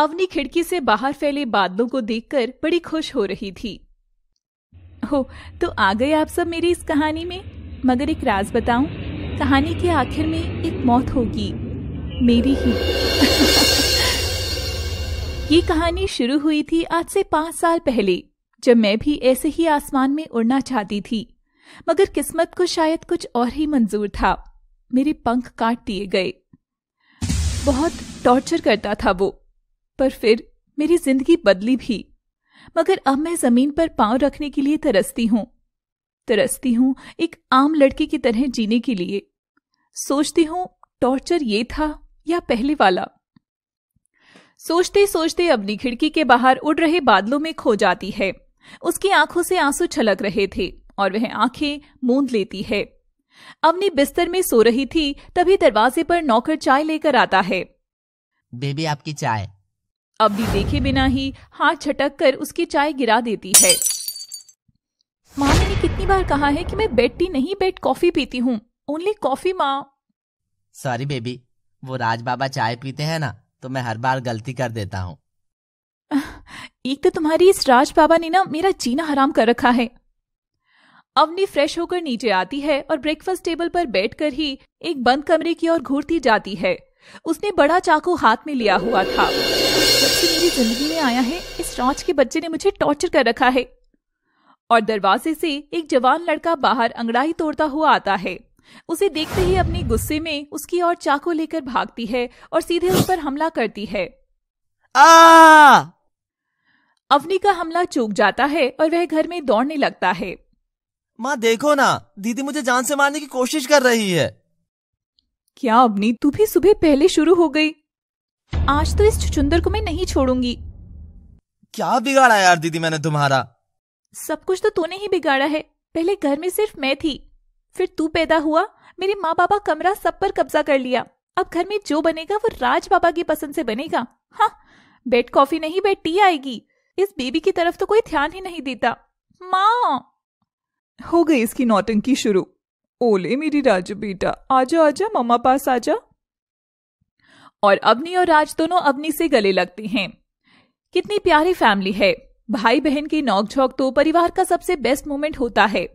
अवनी खिड़की से बाहर फैले बादलों को देखकर बड़ी खुश हो रही थी हो तो आ गए आप सब मेरी इस कहानी में मगर एक राज बताऊं कहानी के आखिर में एक मौत होगी मेरी ही ये कहानी शुरू हुई थी आज से पांच साल पहले जब मैं भी ऐसे ही आसमान में उड़ना चाहती थी मगर किस्मत को शायद कुछ और ही मंजूर था मेरे पंख काट दिए गए बहुत टॉर्चर करता था वो पर फिर मेरी जिंदगी बदली भी मगर अब मैं जमीन पर पांव रखने के लिए तरसती हूं तरसती हूं एक आम लड़की की तरह जीने के लिए सोचती हूं टॉर्चर ये था या पहले वाला सोचते सोचते अपनी खिड़की के बाहर उड़ रहे बादलों में खो जाती है उसकी आंखों से आंसू छलक रहे थे और वह आंखें मूंद लेती है अवनी बिस्तर में सो रही थी तभी दरवाजे पर नौकर चाय लेकर आता है बेबी आपकी चाय अब भी देखे बिना ही हाथ छटक कर उसकी चाय गिरा देती है माँ मैंने कितनी बार कहा है कि मैं बेड टी नहीं बेड कॉफी पीती हूँ ओनली कॉफी माँ सॉरी बेबी वो राज बाबा चाय पीते हैं ना तो मैं हर बार गलती कर देता हूँ एक तो तुम्हारी इस राज बाबा ने ना मेरा जीना हराम कर रखा है अवनी फ्रेश होकर नीचे आती है और ब्रेकफास्ट टेबल पर बैठकर ही एक बंद कमरे की ओर घूरती जाती है उसने बड़ा चाकू हाथ में लिया हुआ था जब से मेरी जिंदगी में आया है इस राज के बच्चे ने मुझे टॉर्चर कर रखा है और दरवाजे से एक जवान लड़का बाहर अंगड़ाई तोड़ता हुआ आता है उसे देखते ही अपने गुस्से में उसकी और चाकू लेकर भागती है और सीधे उस पर हमला करती है आ! अवनी का हमला चूक जाता है और वह घर में दौड़ने लगता है माँ देखो ना दीदी मुझे जान से मारने की कोशिश कर रही है क्या अवनी तू भी सुबह पहले शुरू हो गई आज तो इस चुचुंदर को मैं नहीं छोड़ूंगी क्या बिगाड़ा यार दीदी मैंने तुम्हारा सब कुछ तो तूने ही बिगाड़ा है पहले घर में सिर्फ मैं थी फिर तू पैदा हुआ मेरे माँ बाबा कमरा सब पर कब्जा कर लिया अब घर में जो बनेगा वो राज बाबा की पसंद से बनेगा हाँ बेड कॉफी नहीं बेड टी आएगी इस बेबी की तरफ तो कोई ध्यान ही नहीं देता माँ हो गई इसकी नौटंकी शुरू ओले मेरी राजू बेटा आजा आजा मम्मा पास आजा और अवनी और राज दोनों अवनी से गले लगते हैं कितनी प्यारी फैमिली है भाई बहन की नोकझोंक तो परिवार का सबसे बेस्ट मोमेंट होता है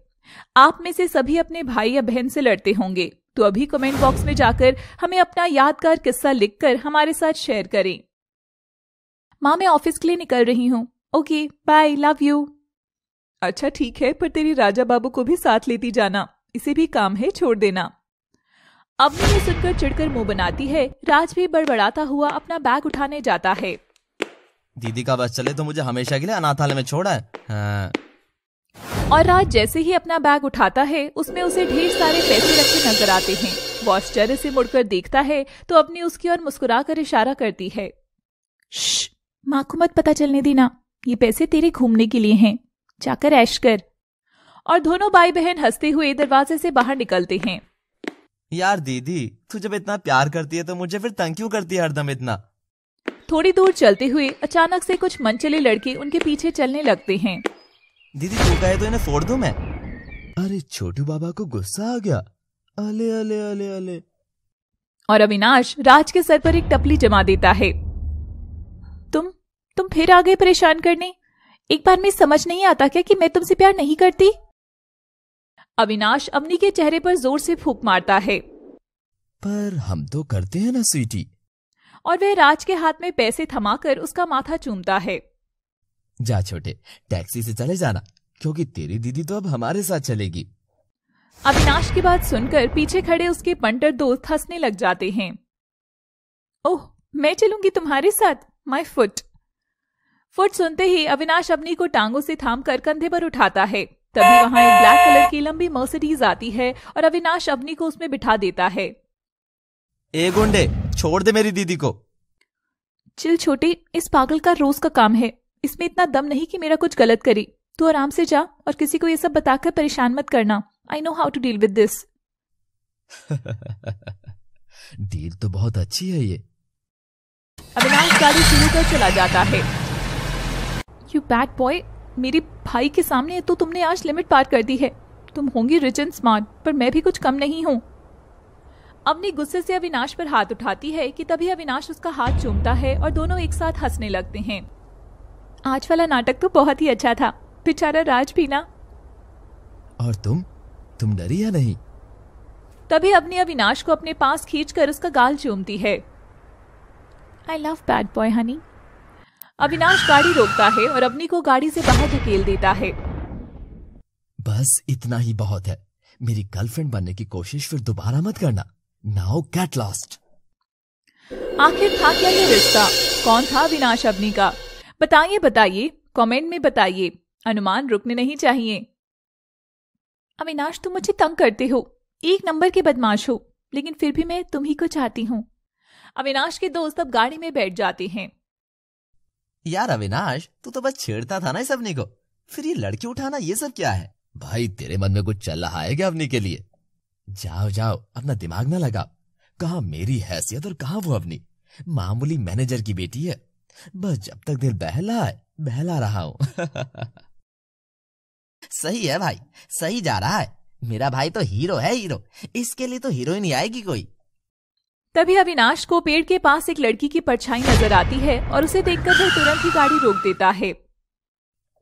आप में से सभी अपने भाई या बहन से लड़ते होंगे तो अभी कमेंट बॉक्स में जाकर हमें अपना यादगार किस्सा लिखकर हमारे साथ शेयर करें माँ मैं ऑफिस के लिए निकल रही हूँ ओके बाय लव यू अच्छा ठीक है पर तेरी राजा बाबू को भी साथ लेती जाना इसे भी काम है छोड़ देना अब मुझे सुनकर चिड़कर मुंह बनाती है राज भी बड़बड़ाता हुआ अपना बैग उठाने जाता है दीदी का बस चले तो मुझे हमेशा के लिए अनाथालय में छोड़ा है हाँ। और राज जैसे ही अपना बैग उठाता है उसमें उसे ढेर सारे पैसे रखे नजर आते हैं वो आश्चर्य से मुड़कर देखता है तो अपनी उसकी ओर मुस्कुरा कर इशारा करती है माँ को मत पता चलने देना ये पैसे तेरे घूमने के लिए हैं जाकर ऐश कर और दोनों भाई बहन हंसते हुए दरवाजे से बाहर निकलते हैं यार दीदी तू जब इतना प्यार करती है तो मुझे फिर तंग क्यों करती है हरदम इतना थोड़ी दूर चलते हुए अचानक से कुछ मनचले लड़के उनके पीछे चलने लगते हैं दीदी तू कहे तो इन्हें फोड़ दूं मैं अरे छोटू बाबा को गुस्सा आ गया अले अले अले अले और अविनाश राज के सर पर एक टपली जमा देता है तुम तुम फिर आ गए परेशान करने एक बार में समझ नहीं आता क्या कि मैं तुमसे प्यार नहीं करती अविनाश अवनी के चेहरे पर जोर से फूक मारता है पर हम तो करते हैं ना स्वीटी और वह राज के हाथ में पैसे थमाकर उसका माथा चूमता है जा छोटे टैक्सी से चले जाना क्योंकि तेरी दीदी तो अब हमारे साथ चलेगी अविनाश की बात सुनकर पीछे खड़े उसके पंटर दोस्त हंसने लग जाते हैं ओह मैं चलूंगी तुम्हारे साथ माय फुट फुट सुनते ही अविनाश अपनी को टांगों से थाम कर कंधे पर उठाता है तभी वहां एक ब्लैक कलर की लंबी मर्सिडीज आती है और अविनाश अवनी को उसमें बिठा देता है ए गुंडे छोड़ दे मेरी दीदी को चिल छोटे इस पागल का रोज का काम है इसमें इतना दम नहीं कि मेरा कुछ गलत करी तू आराम से जा और किसी को ये सब बताकर परेशान मत करना I know how to deal with this deal तो बहुत अच्छी है ये अविनाश गाड़ी शुरू कर चला जाता है यू बैड बॉय मेरे भाई के सामने तो तुमने आज लिमिट पार कर दी है तुम होंगी रिच एंड स्मार्ट पर मैं भी कुछ कम नहीं हूँ अवनी गुस्से से अविनाश पर हाथ उठाती है कि तभी अविनाश उसका हाथ चूमता है और दोनों एक साथ हंसने लगते हैं आज वाला नाटक तो बहुत ही अच्छा था बेचारा राज भी ना और तुम तुम डरी या नहीं तभी अपने अविनाश को अपने पास खींचकर उसका गाल चूमती है I love bad boy honey Avinash गाड़ी रोकता है और अवनी को गाड़ी से बाहर धकेल देता है बस इतना ही बहुत है मेरी गर्लफ्रेंड बनने की कोशिश फिर दोबारा मत करना नाउ गेट लॉस्ट आखिर था क्या ये रिश्ता कौन था अविनाश अवनी का बताइए बताइए कमेंट में बताइए अनुमान रुकने नहीं चाहिए अविनाश तुम मुझे तंग करते हो एक नंबर के बदमाश हो लेकिन फिर भी मैं तुम ही को चाहती हूँ अविनाश के दोस्त अब गाड़ी में बैठ जाते हैं यार अविनाश तू तो बस छेड़ता था ना इस अवनी को फिर ये लड़की उठाना ये सब क्या है भाई तेरे मन में कुछ चल रहा है क्या अवनी के लिए जाओ जाओ अपना दिमाग ना लगा कहा मेरी हैसियत और कहा वो अवनी मामूली मैनेजर की बेटी है बस जब तक दिल बहला है बहला रहा हूं सही है भाई सही जा रहा है मेरा भाई तो हीरो है हीरो इसके लिए तो हीरोइन ही आएगी कोई तभी अविनाश को पेड़ के पास एक लड़की की परछाई नजर आती है और उसे देखकर वह तुरंत ही गाड़ी रोक देता है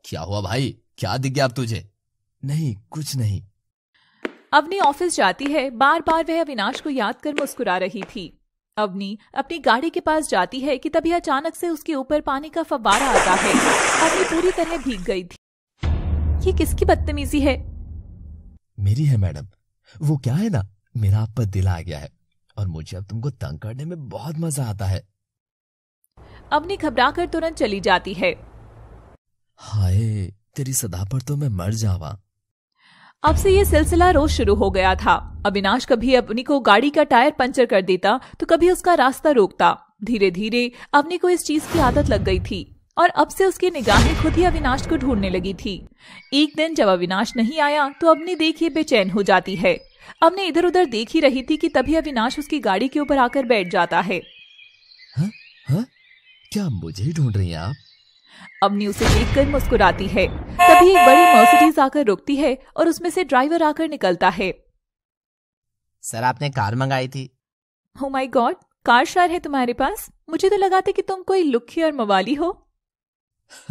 क्या हुआ भाई क्या दिख गया तुझे नहीं कुछ नहीं अवनी ऑफिस जाती है बार बार वह अविनाश को याद कर मुस्कुरा रही थी अवनी अपनी गाड़ी के पास जाती है कि तभी अचानक से उसके ऊपर पानी का फवारा आता है अवनी पूरी तरह भीग गई थी ये किसकी बदतमीजी है मेरी है मैडम वो क्या है ना मेरा आप पर दिल आ गया है और मुझे अब तुमको तंग करने में बहुत मजा आता है अवनी घबराकर तुरंत चली जाती है हाय तेरी सदा पर तो मैं मर जावा अब से ये सिलसिला रोज शुरू हो गया था अविनाश कभी अवनी को गाड़ी का टायर पंचर कर देता तो कभी उसका रास्ता रोकता धीरे धीरे अवनी को इस चीज की आदत लग गई थी और अब से उसकी निगाहें खुद ही अविनाश को ढूंढने लगी थी एक दिन जब अविनाश नहीं आया तो अवनी देखिए बेचैन हो जाती है अब ने इधर उधर देख ही रही थी कि तभी अविनाश उसकी गाड़ी के ऊपर आकर बैठ जाता है हा? हा? क्या मुझे ढूंढ रही हैं आप अवनी उसे देखकर मुस्कुराती है तभी एक बड़ी मर्सिडीज आकर रुकती है और उसमें से ड्राइवर आकर निकलता है सर आपने कार मंगाई थी ओ माय गॉड कार शायर है तुम्हारे पास मुझे तो लगा था कि तुम कोई लुखी और मवाली हो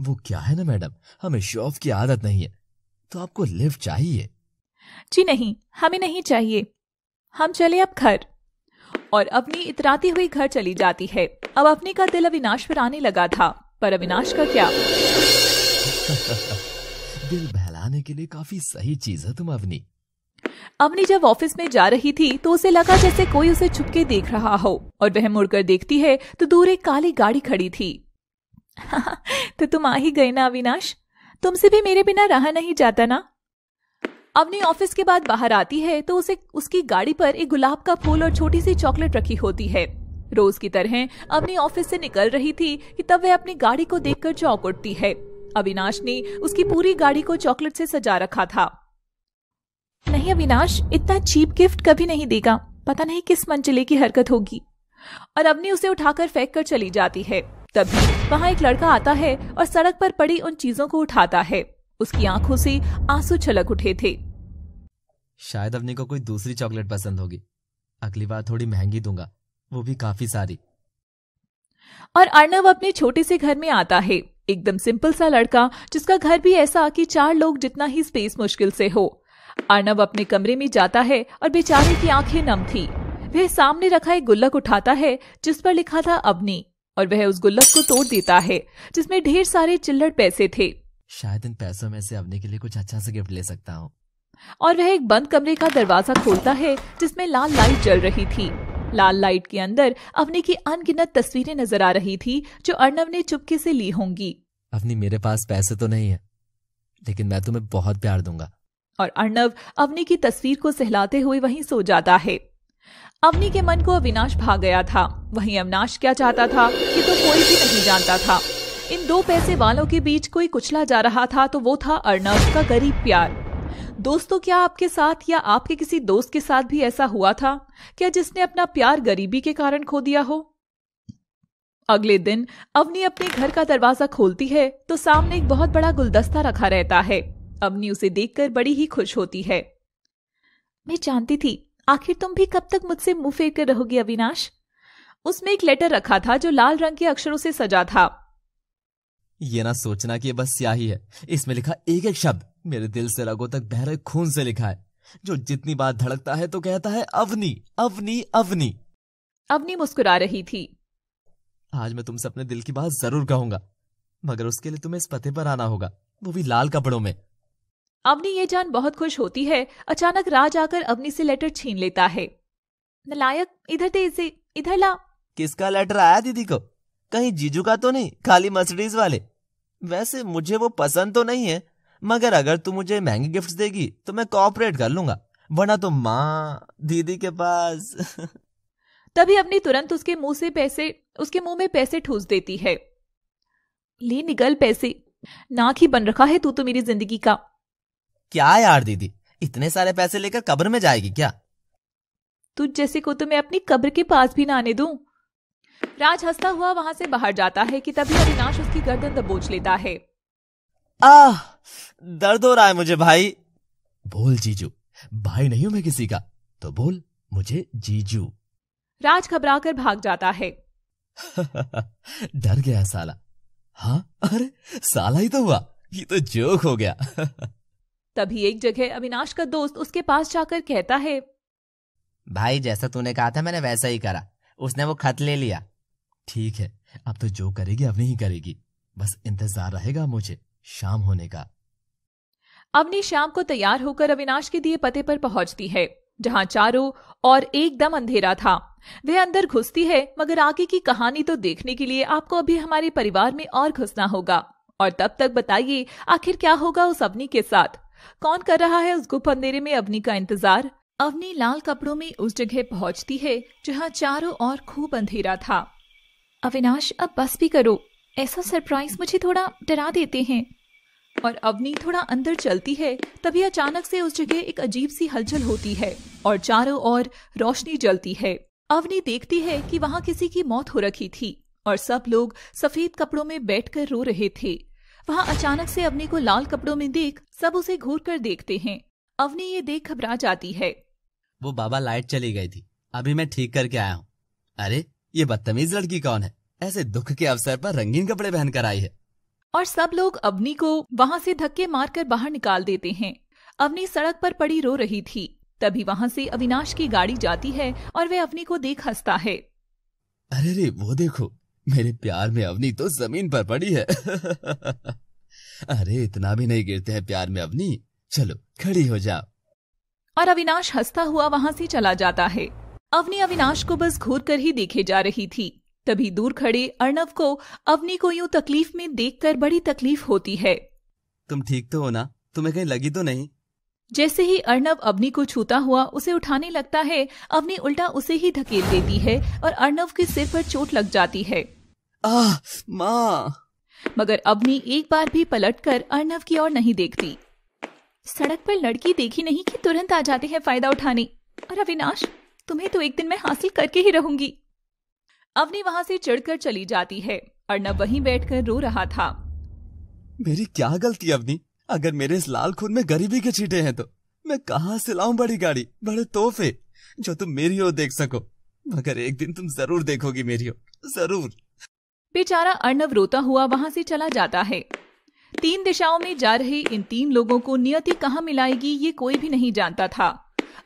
वो क्या है ना मैडम हमें शॉफ की आदत नहीं है तो आपको लिफ्ट चाहिए जी नहीं हमें नहीं चाहिए हम चले अब घर और अवनी इतराती हुई घर चली जाती है अब अपनी का दिल अविनाश पर आने लगा था पर अविनाश का क्या दिल बहलाने के लिए काफी सही चीज है तुम अवनी अवनी जब ऑफिस में जा रही थी तो उसे लगा जैसे कोई उसे छुपके देख रहा हो और वह मुड़कर देखती है तो दूर एक काली गाड़ी खड़ी थी तो तुम आ ही गए ना अविनाश तुमसे भी मेरे बिना रहा नहीं जाता ना अवनी ऑफिस के बाद बाहर आती है तो उसे उसकी गाड़ी पर एक गुलाब का फूल और छोटी सी चॉकलेट रखी होती है रोज की तरह अवनी ऑफिस से निकल रही थी कि तब वह अपनी गाड़ी को देखकर चौंक उठती है अविनाश ने उसकी पूरी गाड़ी को चॉकलेट से सजा रखा था नहीं अविनाश इतना चीप गिफ्ट कभी नहीं देगा पता नहीं किस मंजिले की हरकत होगी और अवनी उसे उठाकर फेंक कर चली जाती है तभी वहाँ एक लड़का आता है और सड़क पर पड़ी उन चीजों को उठाता है उसकी आंखों से आंसू छलक उठे थे शायद अवनी को कोई दूसरी चॉकलेट पसंद होगी अगली बार थोड़ी महंगी दूंगा वो भी काफी सारी और अर्णव अपने छोटे से घर में आता है एकदम सिंपल सा लड़का जिसका घर भी ऐसा कि चार लोग जितना ही स्पेस मुश्किल से हो अर्णव अपने कमरे में जाता है और बेचारे की आंखें नम थी वह सामने रखा एक गुल्लक उठाता है जिस पर लिखा था अवनी और वह उस गुल्लक को तोड़ देता है जिसमें ढेर सारे चिल्लड़ पैसे थे शायद इन पैसों में से अपने के लिए कुछ अच्छा सा गिफ्ट ले सकता हूँ और वह एक बंद कमरे का दरवाजा खोलता है जिसमें लाल लाइट जल रही थी लाल लाइट के अंदर अवनी की अनगिनत तस्वीरें नजर आ रही थी जो अर्णव ने चुपके से ली होंगी अवनी मेरे पास पैसे तो नहीं है लेकिन मैं तुम्हें बहुत प्यार दूंगा और अर्णव अवनी की तस्वीर को सहलाते हुए वहीं सो जाता है अवनी के मन को अविनाश भाग गया था वहीं अविनाश क्या चाहता था ये तो कोई भी नहीं जानता था इन दो पैसे वालों के बीच कोई कुचला जा रहा था तो वो था अर्नब का गरीब प्यार दोस्तों क्या आपके साथ या आपके किसी दोस्त के साथ भी ऐसा हुआ था क्या जिसने अपना प्यार गरीबी के कारण खो दिया हो अगले दिन अवनी अपने घर का दरवाजा खोलती है तो सामने एक बहुत बड़ा गुलदस्ता रखा रहता है अवनी उसे देखकर बड़ी ही खुश होती है मैं जानती थी आखिर तुम भी कब तक मुझसे मुंह फेर कर रहोगी अविनाश उसमें एक लेटर रखा था जो लाल रंग के अक्षरों से सजा था ये ना सोचना कि ये बस स्याही है इसमें लिखा एक एक शब्द मेरे दिल से रगो तक बह रहे खून से लिखा है जो जितनी बार धड़कता है तो कहता है अवनी अवनी अवनी अवनी मुस्कुरा रही थी आज मैं तुमसे अपने दिल की बात जरूर कहूंगा मगर उसके लिए तुम्हें इस पते पर आना होगा वो भी लाल कपड़ों में अवनी ये जान बहुत खुश होती है अचानक राज आकर अवनी से लेटर छीन लेता है नलायक इधर दे इसे इधर ला किसका लेटर आया दीदी को कहीं जीजू का तो नहीं खाली मर्सिडीज वाले वैसे मुझे वो पसंद तो नहीं है मगर अगर तू मुझे महंगी गिफ्ट देगी तो मैं कॉपरेट कर लूंगा वरना तो माँ दीदी के पास तभी अपनी तुरंत उसके मुंह से पैसे उसके मुंह में पैसे ठूस देती है ले निकल पैसे नाक ही बन रखा है तू तो मेरी जिंदगी का क्या यार दीदी इतने सारे पैसे लेकर कब्र में जाएगी क्या तू जैसे को तो मैं अपनी कब्र के पास भी ना आने दूं राज हंसता हुआ वहां से बाहर जाता है कि तभी अविनाश उसकी गर्दन दबोच लेता है आ, दर्द हो रहा है मुझे भाई बोल जीजू भाई नहीं हूं मैं किसी का तो बोल मुझे जीजू राज घबराकर भाग जाता है डर गया साला हाँ अरे साला ही तो हुआ ये तो जोक हो गया तभी एक जगह अविनाश का दोस्त उसके पास जाकर कहता है भाई जैसा तूने कहा था मैंने वैसा ही करा उसने वो खत ले लिया ठीक है अब तो जो करेगी अवनी ही करेगी बस इंतजार रहेगा मुझे शाम होने का अवनी शाम को तैयार होकर अविनाश के दिए पते पर पहुंचती है जहां चारों और एकदम अंधेरा था वे अंदर घुसती है मगर आगे की कहानी तो देखने के लिए आपको अभी हमारे परिवार में और घुसना होगा और तब तक बताइए आखिर क्या होगा उस अवनी के साथ कौन कर रहा है उस गुप्त अंधेरे में अवनी का इंतजार अवनी लाल कपड़ों में उस जगह पहुंचती है जहां चारों ओर खूब अंधेरा था अविनाश अब बस भी करो ऐसा सरप्राइज मुझे थोड़ा डरा देते हैं और अवनी थोड़ा अंदर चलती है तभी अचानक से उस जगह एक अजीब सी हलचल होती है और चारों ओर रोशनी जलती है अवनी देखती है कि वहाँ किसी की मौत हो रखी थी और सब लोग सफेद कपड़ों में बैठकर रो रहे थे वहाँ अचानक से अवनी को लाल कपड़ों में देख सब उसे घूर कर देखते हैं अवनी ये देख घबरा जाती है वो बाबा लाइट चली गई थी अभी मैं ठीक करके आया हूँ अरे ये बदतमीज लड़की कौन है ऐसे दुख के अवसर पर रंगीन कपड़े पहनकर आई है और सब लोग अवनी को वहाँ से धक्के मारकर बाहर निकाल देते हैं अवनी सड़क पर पड़ी रो रही थी तभी वहाँ से अविनाश की गाड़ी जाती है और वह अवनी को देख हंसता है अरे रे वो देखो मेरे प्यार में अवनी तो जमीन पर पड़ी है अरे इतना भी नहीं गिरते हैं प्यार में अवनी चलो खड़ी हो जाओ और अविनाश हंसता हुआ वहाँ से चला जाता है अवनी अविनाश को बस घूर कर ही देखे जा रही थी तभी दूर खड़े अर्णव को अवनी को यूं तकलीफ में देखकर बड़ी तकलीफ होती है तुम ठीक तो हो ना तुम्हें कहीं लगी तो नहीं जैसे ही अर्णव अवनी को छूता हुआ उसे उठाने लगता है अवनी उल्टा उसे ही धकेल देती है और अर्णव के सिर पर चोट लग जाती है माँ मगर अवनी एक बार भी पलटकर अर्णव की ओर नहीं देखती सड़क पर लड़की देखी नहीं कि तुरंत आ जाते हैं फायदा उठाने और अविनाश तुम्हें तो एक दिन मैं हासिल करके ही रहूंगी अवनी वहां से चिड़कर चली जाती है अर्नब वहीं बैठकर रो रहा था मेरी क्या गलती अवनी अगर मेरे इस लाल खून में गरीबी के चीटे हैं तो मैं कहा से लाऊं बड़ी गाड़ी बड़े तोहफे जो तुम मेरी ओर देख सको मगर एक दिन तुम जरूर देखोगी मेरी ओर जरूर बेचारा अर्णव रोता हुआ वहां से चला जाता है तीन दिशाओं में जा रहे इन तीन लोगों को नियति कहाँ मिलाएगी ये कोई भी नहीं जानता था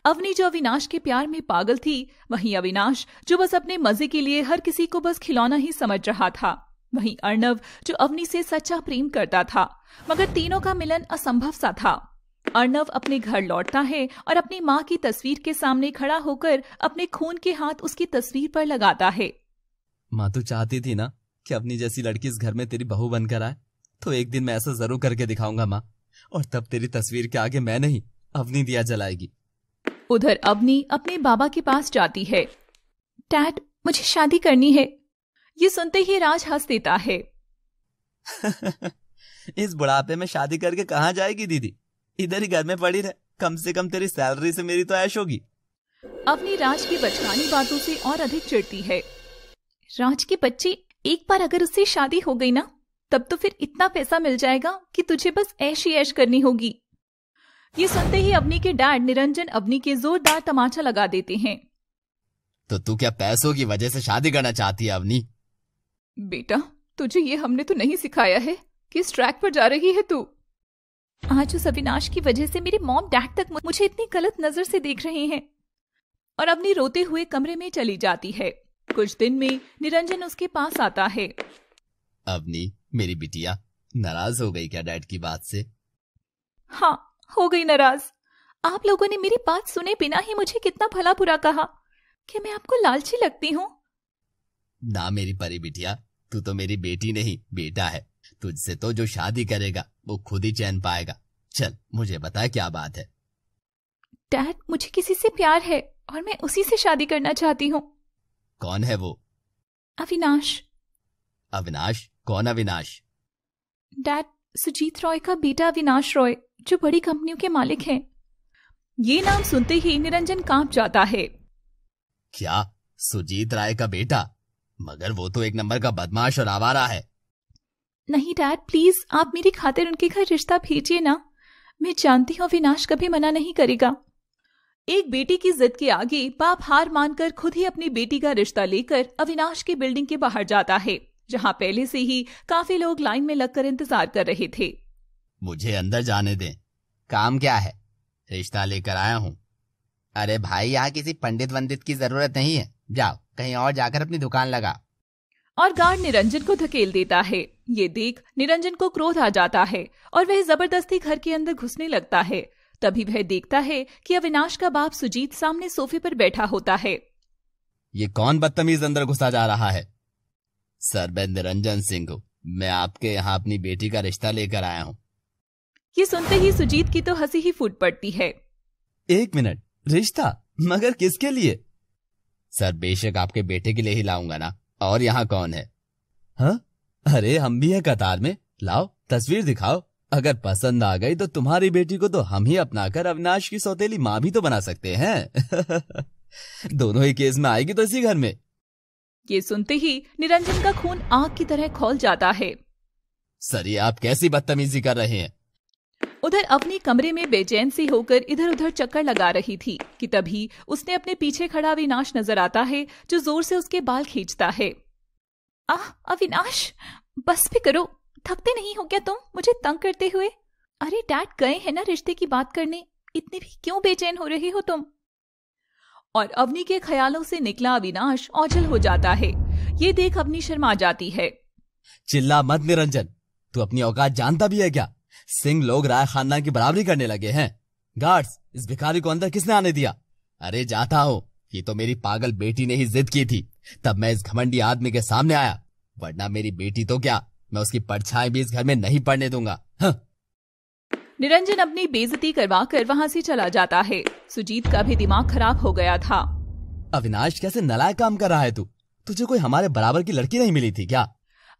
अवनी जो अविनाश के प्यार में पागल थी वहीं अविनाश जो बस अपने मजे के लिए हर किसी को बस खिलौना ही समझ रहा था वहीं अर्णव जो अवनी से सच्चा प्रेम करता था मगर तीनों का मिलन असंभव सा था अर्णव अपने घर लौटता है और अपनी माँ की तस्वीर के सामने खड़ा होकर अपने खून के हाथ उसकी तस्वीर पर लगाता है माँ तो चाहती थी ना कि अपनी जैसी लड़की इस घर में तेरी बहू बनकर आए तो एक दिन मैं ऐसा जरूर करके दिखाऊंगा माँ और तब तेरी तस्वीर के आगे मैं नहीं अवनी दिया जलाएगी उधर अवनी अपने बाबा के पास जाती है टैड मुझे शादी करनी है ये सुनते ही राज हंस देता है इस बुढ़ापे में शादी करके कहा जाएगी दीदी इधर ही घर में पड़ी रहे कम से कम तेरी सैलरी से मेरी तो ऐश होगी अपनी राज की बचकानी बातों से और अधिक चिड़ती है राज की बच्ची एक बार अगर उससे शादी हो गई ना तब तो फिर इतना पैसा मिल जाएगा कि तुझे बस ऐश ही ऐश करनी होगी ये सुनते ही अवनी के डैड निरंजन अवनी के जोरदार तमाचा लगा देते हैं तो तू क्या पैसों की वजह से शादी करना चाहती है अवनी बेटा तुझे ये हमने तो नहीं सिखाया है किस ट्रैक पर जा रही है तू आज उस अविनाश की वजह से मेरे मॉम डैड तक मुझे इतनी गलत नजर से देख रहे हैं और अवनी रोते हुए कमरे में चली जाती है कुछ दिन में निरंजन उसके पास आता है अवनी मेरी बिटिया नाराज हो गई क्या डैड की बात से हाँ हो गई नाराज आप लोगों ने मेरी बात सुने बिना ही मुझे कितना भला बुरा कहा कि मैं आपको लालची लगती हूँ ना मेरी परी बिटिया तू तो मेरी बेटी नहीं बेटा है तुझसे तो जो शादी करेगा वो खुद ही चैन पाएगा चल मुझे बता क्या बात है डैड मुझे किसी से प्यार है और मैं उसी से शादी करना चाहती हूँ कौन है वो अविनाश अविनाश कौन अविनाश डैड सुजीत रॉय का बेटा अविनाश रॉय जो बड़ी कंपनियों के मालिक हैं ये नाम सुनते ही निरंजन कांप जाता है क्या सुजीत राय का बेटा मगर वो तो एक नंबर का बदमाश और आवारा है नहीं डैड प्लीज आप मेरी खातिर उनके घर रिश्ता भेजिए ना मैं जानती हूँ विनाश कभी मना नहीं करेगा एक बेटी की जिद के आगे बाप हार मानकर खुद ही अपनी बेटी का रिश्ता लेकर अविनाश की बिल्डिंग के बाहर जाता है जहाँ पहले से ही काफी लोग लाइन में लगकर इंतजार कर रहे थे मुझे अंदर जाने दें काम क्या है रिश्ता लेकर आया हूँ अरे भाई यहाँ किसी पंडित वंदित की जरूरत नहीं है जाओ कहीं और जाकर अपनी दुकान लगा और गार्ड निरंजन को धकेल देता है ये देख निरंजन को क्रोध आ जाता है और वह जबरदस्ती घर के अंदर घुसने लगता है तभी वह देखता है कि अविनाश का बाप सुजीत सामने सोफे पर बैठा होता है ये कौन बदतमीज अंदर घुसा जा रहा है सर मैं निरंजन सिंह मैं आपके यहाँ अपनी बेटी का रिश्ता लेकर आया हूँ ये सुनते ही सुजीत की तो हंसी ही फूट पड़ती है एक मिनट रिश्ता मगर किसके लिए सर बेशक आपके बेटे के लिए ही लाऊंगा ना और यहाँ कौन है हा? अरे हम भी है कतार में लाओ तस्वीर दिखाओ अगर पसंद आ गई तो तुम्हारी बेटी को तो हम ही अपना कर अविनाश की सौतेली माँ भी तो बना सकते हैं दोनों ही केस में आएगी तो इसी घर में ये सुनते ही निरंजन का खून आग की तरह खोल जाता है सर ये आप कैसी बदतमीजी कर रहे हैं उधर अपनी कमरे में बेचैन सी होकर इधर उधर चक्कर लगा रही थी कि तभी उसने अपने पीछे खड़ा अविनाश नजर आता है जो जोर से उसके बाल खींचता है आह अविनाश बस भी करो थकते नहीं हो क्या तुम मुझे तंग करते हुए अरे डैड गए हैं ना रिश्ते की बात करने इतनी भी क्यों बेचैन हो रहे हो तुम और अवनी के ख्यालों से निकला अविनाश औचल हो जाता है ये देख अवनी शर्मा जाती है चिल्ला मत निरंजन तू अपनी औकात जानता भी है क्या सिंह लोग राय खानदान की बराबरी करने लगे हैं गार्ड्स इस भिखारी को अंदर किसने आने दिया अरे जाता हो ये तो मेरी पागल बेटी ने ही जिद की थी तब मैं इस घमंडी आदमी के सामने आया वरना मेरी बेटी तो क्या मैं उसकी परछाई भी इस घर में नहीं पढ़ने दूंगा निरंजन अपनी बेजती करवा कर वहाँ से चला जाता है सुजीत का भी दिमाग खराब हो गया था अविनाश कैसे नलायक काम कर रहा है तू तुझे कोई हमारे बराबर की लड़की नहीं मिली थी क्या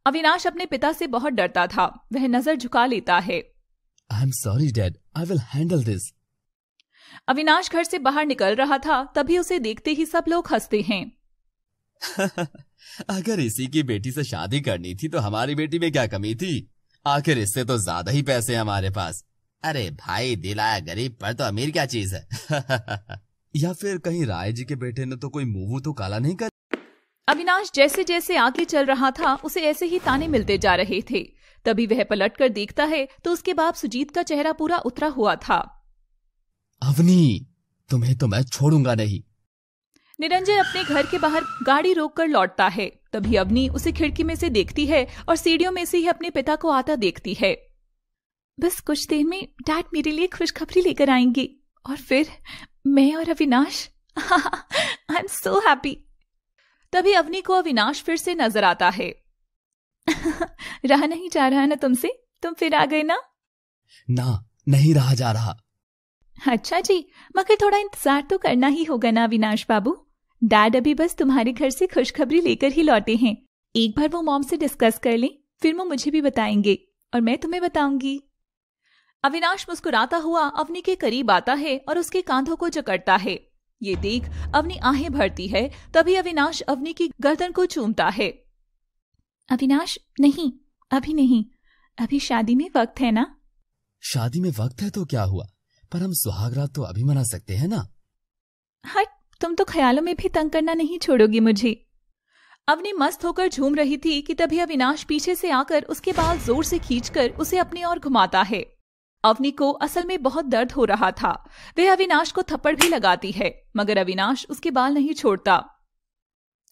अविनाश अपने पिता से बहुत डरता था वह नजर झुका लेता है I am sorry dad I will handle this Avinash घर से बाहर निकल रहा था तभी उसे देखते ही सब लोग हंसते हैं अगर इसी की बेटी से शादी करनी थी तो हमारी बेटी में क्या कमी थी आखिर इससे तो ज्यादा ही पैसे हमारे पास अरे भाई दिलाया गरीब पर तो अमीर क्या चीज है या फिर कहीं राय जी के बेटे ने तो कोई मुंह तो काला नहीं कर अविनाश जैसे जैसे आगे चल रहा था उसे ऐसे ही ताने मिलते जा रहे थे तभी वह कर देखता है तो उसके बाप सुजीत का चेहरा पूरा उतरा हुआ था अवनी तुम्हें तो मैं छोड़ूंगा नहीं निरंजन अपने घर के बाहर गाड़ी कर लौटता है तभी अवनी उसे खिड़की में से देखती है और सीढ़ियों में से ही अपने पिता को आता देखती है बस कुछ देर में डैड मेरे लिए खुशखबरी लेकर आएंगे और फिर मैं और Avinash I am so happy तभी अवनी को अविनाश फिर से नजर आता है रहा नहीं जा रहा ना तुमसे तुम फिर आ गए ना ना नहीं रहा जा रहा अच्छा जी मगर थोड़ा इंतजार तो करना ही होगा ना अविनाश बाबू डैड अभी बस तुम्हारे घर से खुशखबरी लेकर ही लौटे हैं एक बार वो मॉम से डिस्कस कर ले फिर वो मुझे भी बताएंगे और मैं तुम्हें बताऊंगी अविनाश मुस्कुराता हुआ अवनी के करीब आता है और उसके कांधों को जकड़ता है ये देख अवनी आहें भरती है तभी अविनाश अवनी की गर्दन को चूमता है अविनाश नहीं अभी नहीं अभी शादी में वक्त है ना शादी में वक्त है तो क्या हुआ पर हम सुहागरात तो अभी मना सकते हैं ना हट तुम तो ख्यालों में भी तंग करना नहीं छोड़ोगी मुझे अवनी मस्त होकर झूम रही थी कि तभी अविनाश पीछे से आकर उसके बाल जोर से खींचकर उसे अपनी ओर घुमाता है अवनी को असल में बहुत दर्द हो रहा था वह अविनाश को थप्पड़ भी लगाती है मगर अविनाश उसके बाल नहीं छोड़ता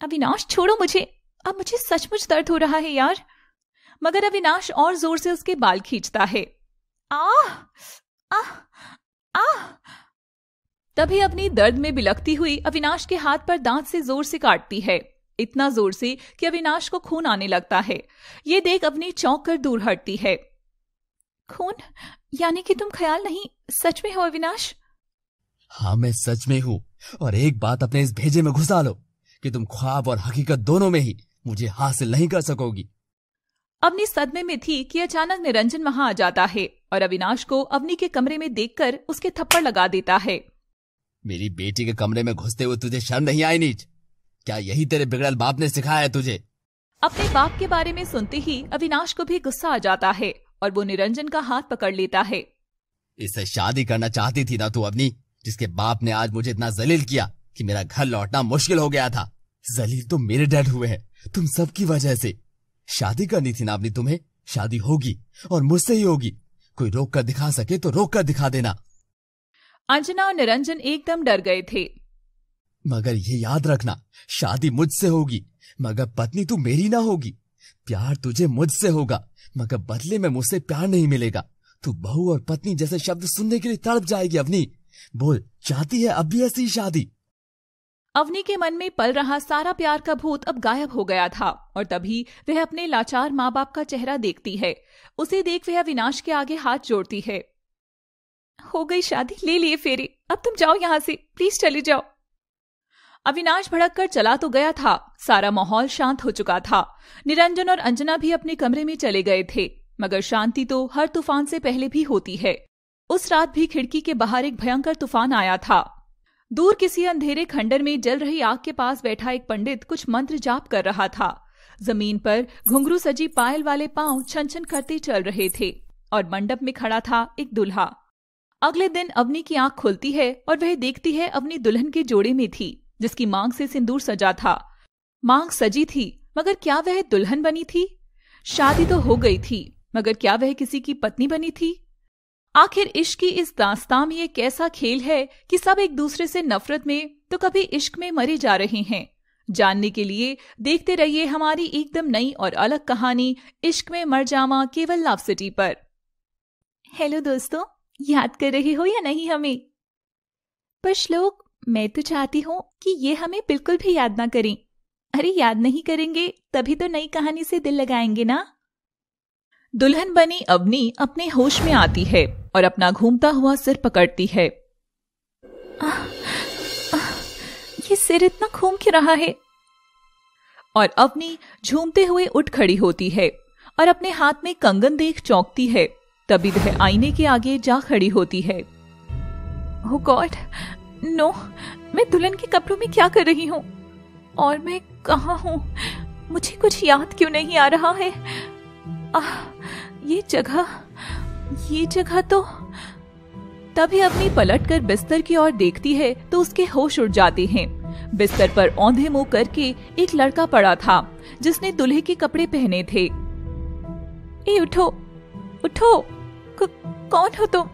अविनाश छोड़ो मुझे अब मुझे सचमुच दर्द हो रहा है यार मगर अविनाश और जोर से उसके बाल खींचता है आ, आ, आ। तभी अपनी दर्द में बिलकती हुई अविनाश के हाथ पर दांत से जोर से काटती है इतना जोर से कि अविनाश को खून आने लगता है ये देख अपनी चौंक कर दूर हटती है खून यानी कि तुम ख्याल नहीं सच में हो अविनाश हाँ मैं सच में हूँ और एक बात अपने इस भेजे में घुसा लो कि तुम ख्वाब और हकीकत दोनों में ही मुझे हासिल नहीं कर सकोगी अवनी सदमे में थी कि अचानक निरंजन वहां आ जाता है और अविनाश को अवनी के कमरे में देखकर उसके थप्पड़ लगा देता है मेरी बेटी के कमरे में घुसते हुए तुझे शर्म नहीं आई नीच क्या यही तेरे बिगड़ल बाप ने सिखाया है तुझे अपने बाप के बारे में सुनते ही अविनाश को भी गुस्सा आ जाता है और वो निरंजन का हाथ पकड़ लेता है इससे शादी करना चाहती थी ना तू अवनी जिसके बाप ने आज मुझे इतना जलील किया कि मेरा घर लौटना मुश्किल हो गया था जलील तो मेरे डैड हुए हैं तुम सबकी वजह से शादी करनी थी ना अपनी तुम्हें शादी होगी और मुझसे ही होगी कोई रोक कर दिखा सके तो रोक कर दिखा देना अंजना और निरंजन एकदम डर गए थे मगर ये याद रखना शादी मुझसे होगी मगर पत्नी तू मेरी ना होगी प्यार तुझे मुझसे होगा मगर बदले में मुझसे प्यार नहीं मिलेगा तू बहू और पत्नी जैसे शब्द सुनने के लिए तड़प जाएगी अपनी बोल चाहती है अब भी ऐसी शादी अवनी के मन में पल रहा सारा प्यार का भूत अब गायब हो गया था और तभी वह अपने लाचार माँ बाप का चेहरा देखती है उसे देख वह अविनाश के आगे हाथ जोड़ती है हो गई शादी ले लिए फेरे अब तुम जाओ यहां से प्लीज चले जाओ अविनाश भड़क कर चला तो गया था सारा माहौल शांत हो चुका था निरंजन और अंजना भी अपने कमरे में चले गए थे मगर शांति तो हर तूफान से पहले भी होती है उस रात भी खिड़की के बाहर एक भयंकर तूफान आया था दूर किसी अंधेरे खंडर में जल रही आग के पास बैठा एक पंडित कुछ मंत्र जाप कर रहा था जमीन पर घुंघरू सजी पायल वाले पांव छन छन करते चल रहे थे और मंडप में खड़ा था एक दुल्हा अगले दिन अवनी की आंख खुलती है और वह देखती है अपनी दुल्हन के जोड़े में थी जिसकी मांग से सिंदूर सजा था मांग सजी थी मगर क्या वह दुल्हन बनी थी शादी तो हो गई थी मगर क्या वह किसी की पत्नी बनी थी आखिर इश्क की इस दास्तां में ये कैसा खेल है कि सब एक दूसरे से नफरत में तो कभी इश्क में मरे जा रहे हैं जानने के लिए देखते रहिए हमारी एकदम नई और अलग कहानी इश्क में मर जामा केवल लव सिटी पर हेलो दोस्तों याद कर रहे हो या नहीं हमें पर श्लोक मैं तो चाहती हूँ कि ये हमें बिल्कुल भी याद ना करें अरे याद नहीं करेंगे तभी तो नई कहानी से दिल लगाएंगे ना दुल्हन बनी अवनी अपने होश में आती है और अपना घूमता हुआ सिर पकड़ती है आ, आ, ये सिर इतना घूम के रहा है और अवनी झूमते हुए उठ खड़ी होती है और अपने हाथ में कंगन देख चौंकती है तभी वह आईने के आगे जा खड़ी होती है oh God, no, मैं दुल्हन के कपड़ों में क्या कर रही हूँ और मैं कहा हूँ मुझे कुछ याद क्यों नहीं आ रहा है आह ये जगह ये जगह तो तभी अपनी कर बिस्तर की ओर देखती है तो उसके होश उड़ जाते हैं बिस्तर पर औंधे मुंह करके एक लड़का पड़ा था जिसने दुल्हे के कपड़े पहने थे ए उठो उठो कौन हो तुम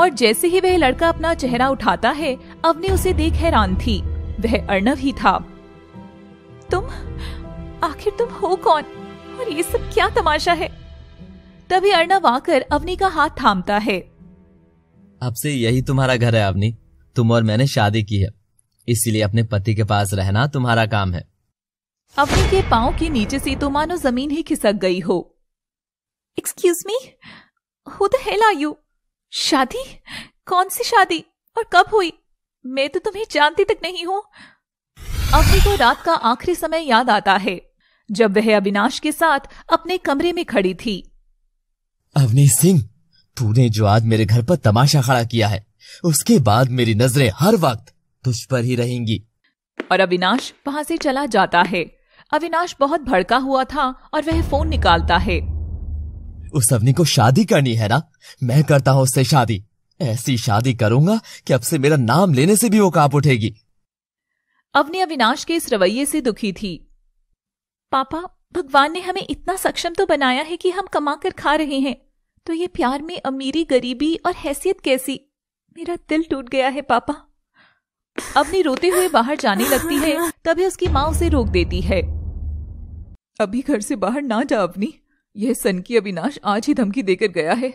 और जैसे ही वह लड़का अपना चेहरा उठाता है अवनी उसे देख हैरान थी वह अर्णव ही था तुम आखिर तुम हो कौन और ये सब क्या तमाशा है तभी अर्णव आकर अवनी का हाथ थामता है अब से यही तुम्हारा घर है अवनी तुम और मैंने शादी की है इसीलिए अपने पति के पास रहना तुम्हारा काम है अवनी के पाँव के नीचे से तो मानो जमीन ही खिसक गई हो एक्सक्यूज मी हु यू शादी कौन सी शादी और कब हुई मैं तो तुम्हें जानती तक नहीं हूँ अवनी को रात का आखिरी समय याद आता है जब वह अविनाश के साथ अपने कमरे में खड़ी थी अवनीश सिंह तूने जो आज मेरे घर पर तमाशा खड़ा किया है उसके बाद मेरी नजरें हर वक्त तुझ पर ही रहेंगी और अविनाश वहाँ से चला जाता है अविनाश बहुत भड़का हुआ था और वह फोन निकालता है उस अवनी को शादी करनी है ना मैं करता हूँ उससे शादी ऐसी शादी करूंगा कि अब से मेरा नाम लेने से भी वो काप उठेगी अवनी अविनाश के इस रवैये से दुखी थी पापा भगवान ने हमें इतना सक्षम तो बनाया है कि हम कमा कर खा रहे हैं तो ये प्यार में अमीरी गरीबी और हैसियत कैसी मेरा दिल टूट गया है पापा अपनी रोते हुए बाहर जाने लगती है तभी उसकी माँ उसे रोक देती है अभी घर से बाहर ना जा अपनी यह सन की अविनाश आज ही धमकी देकर गया है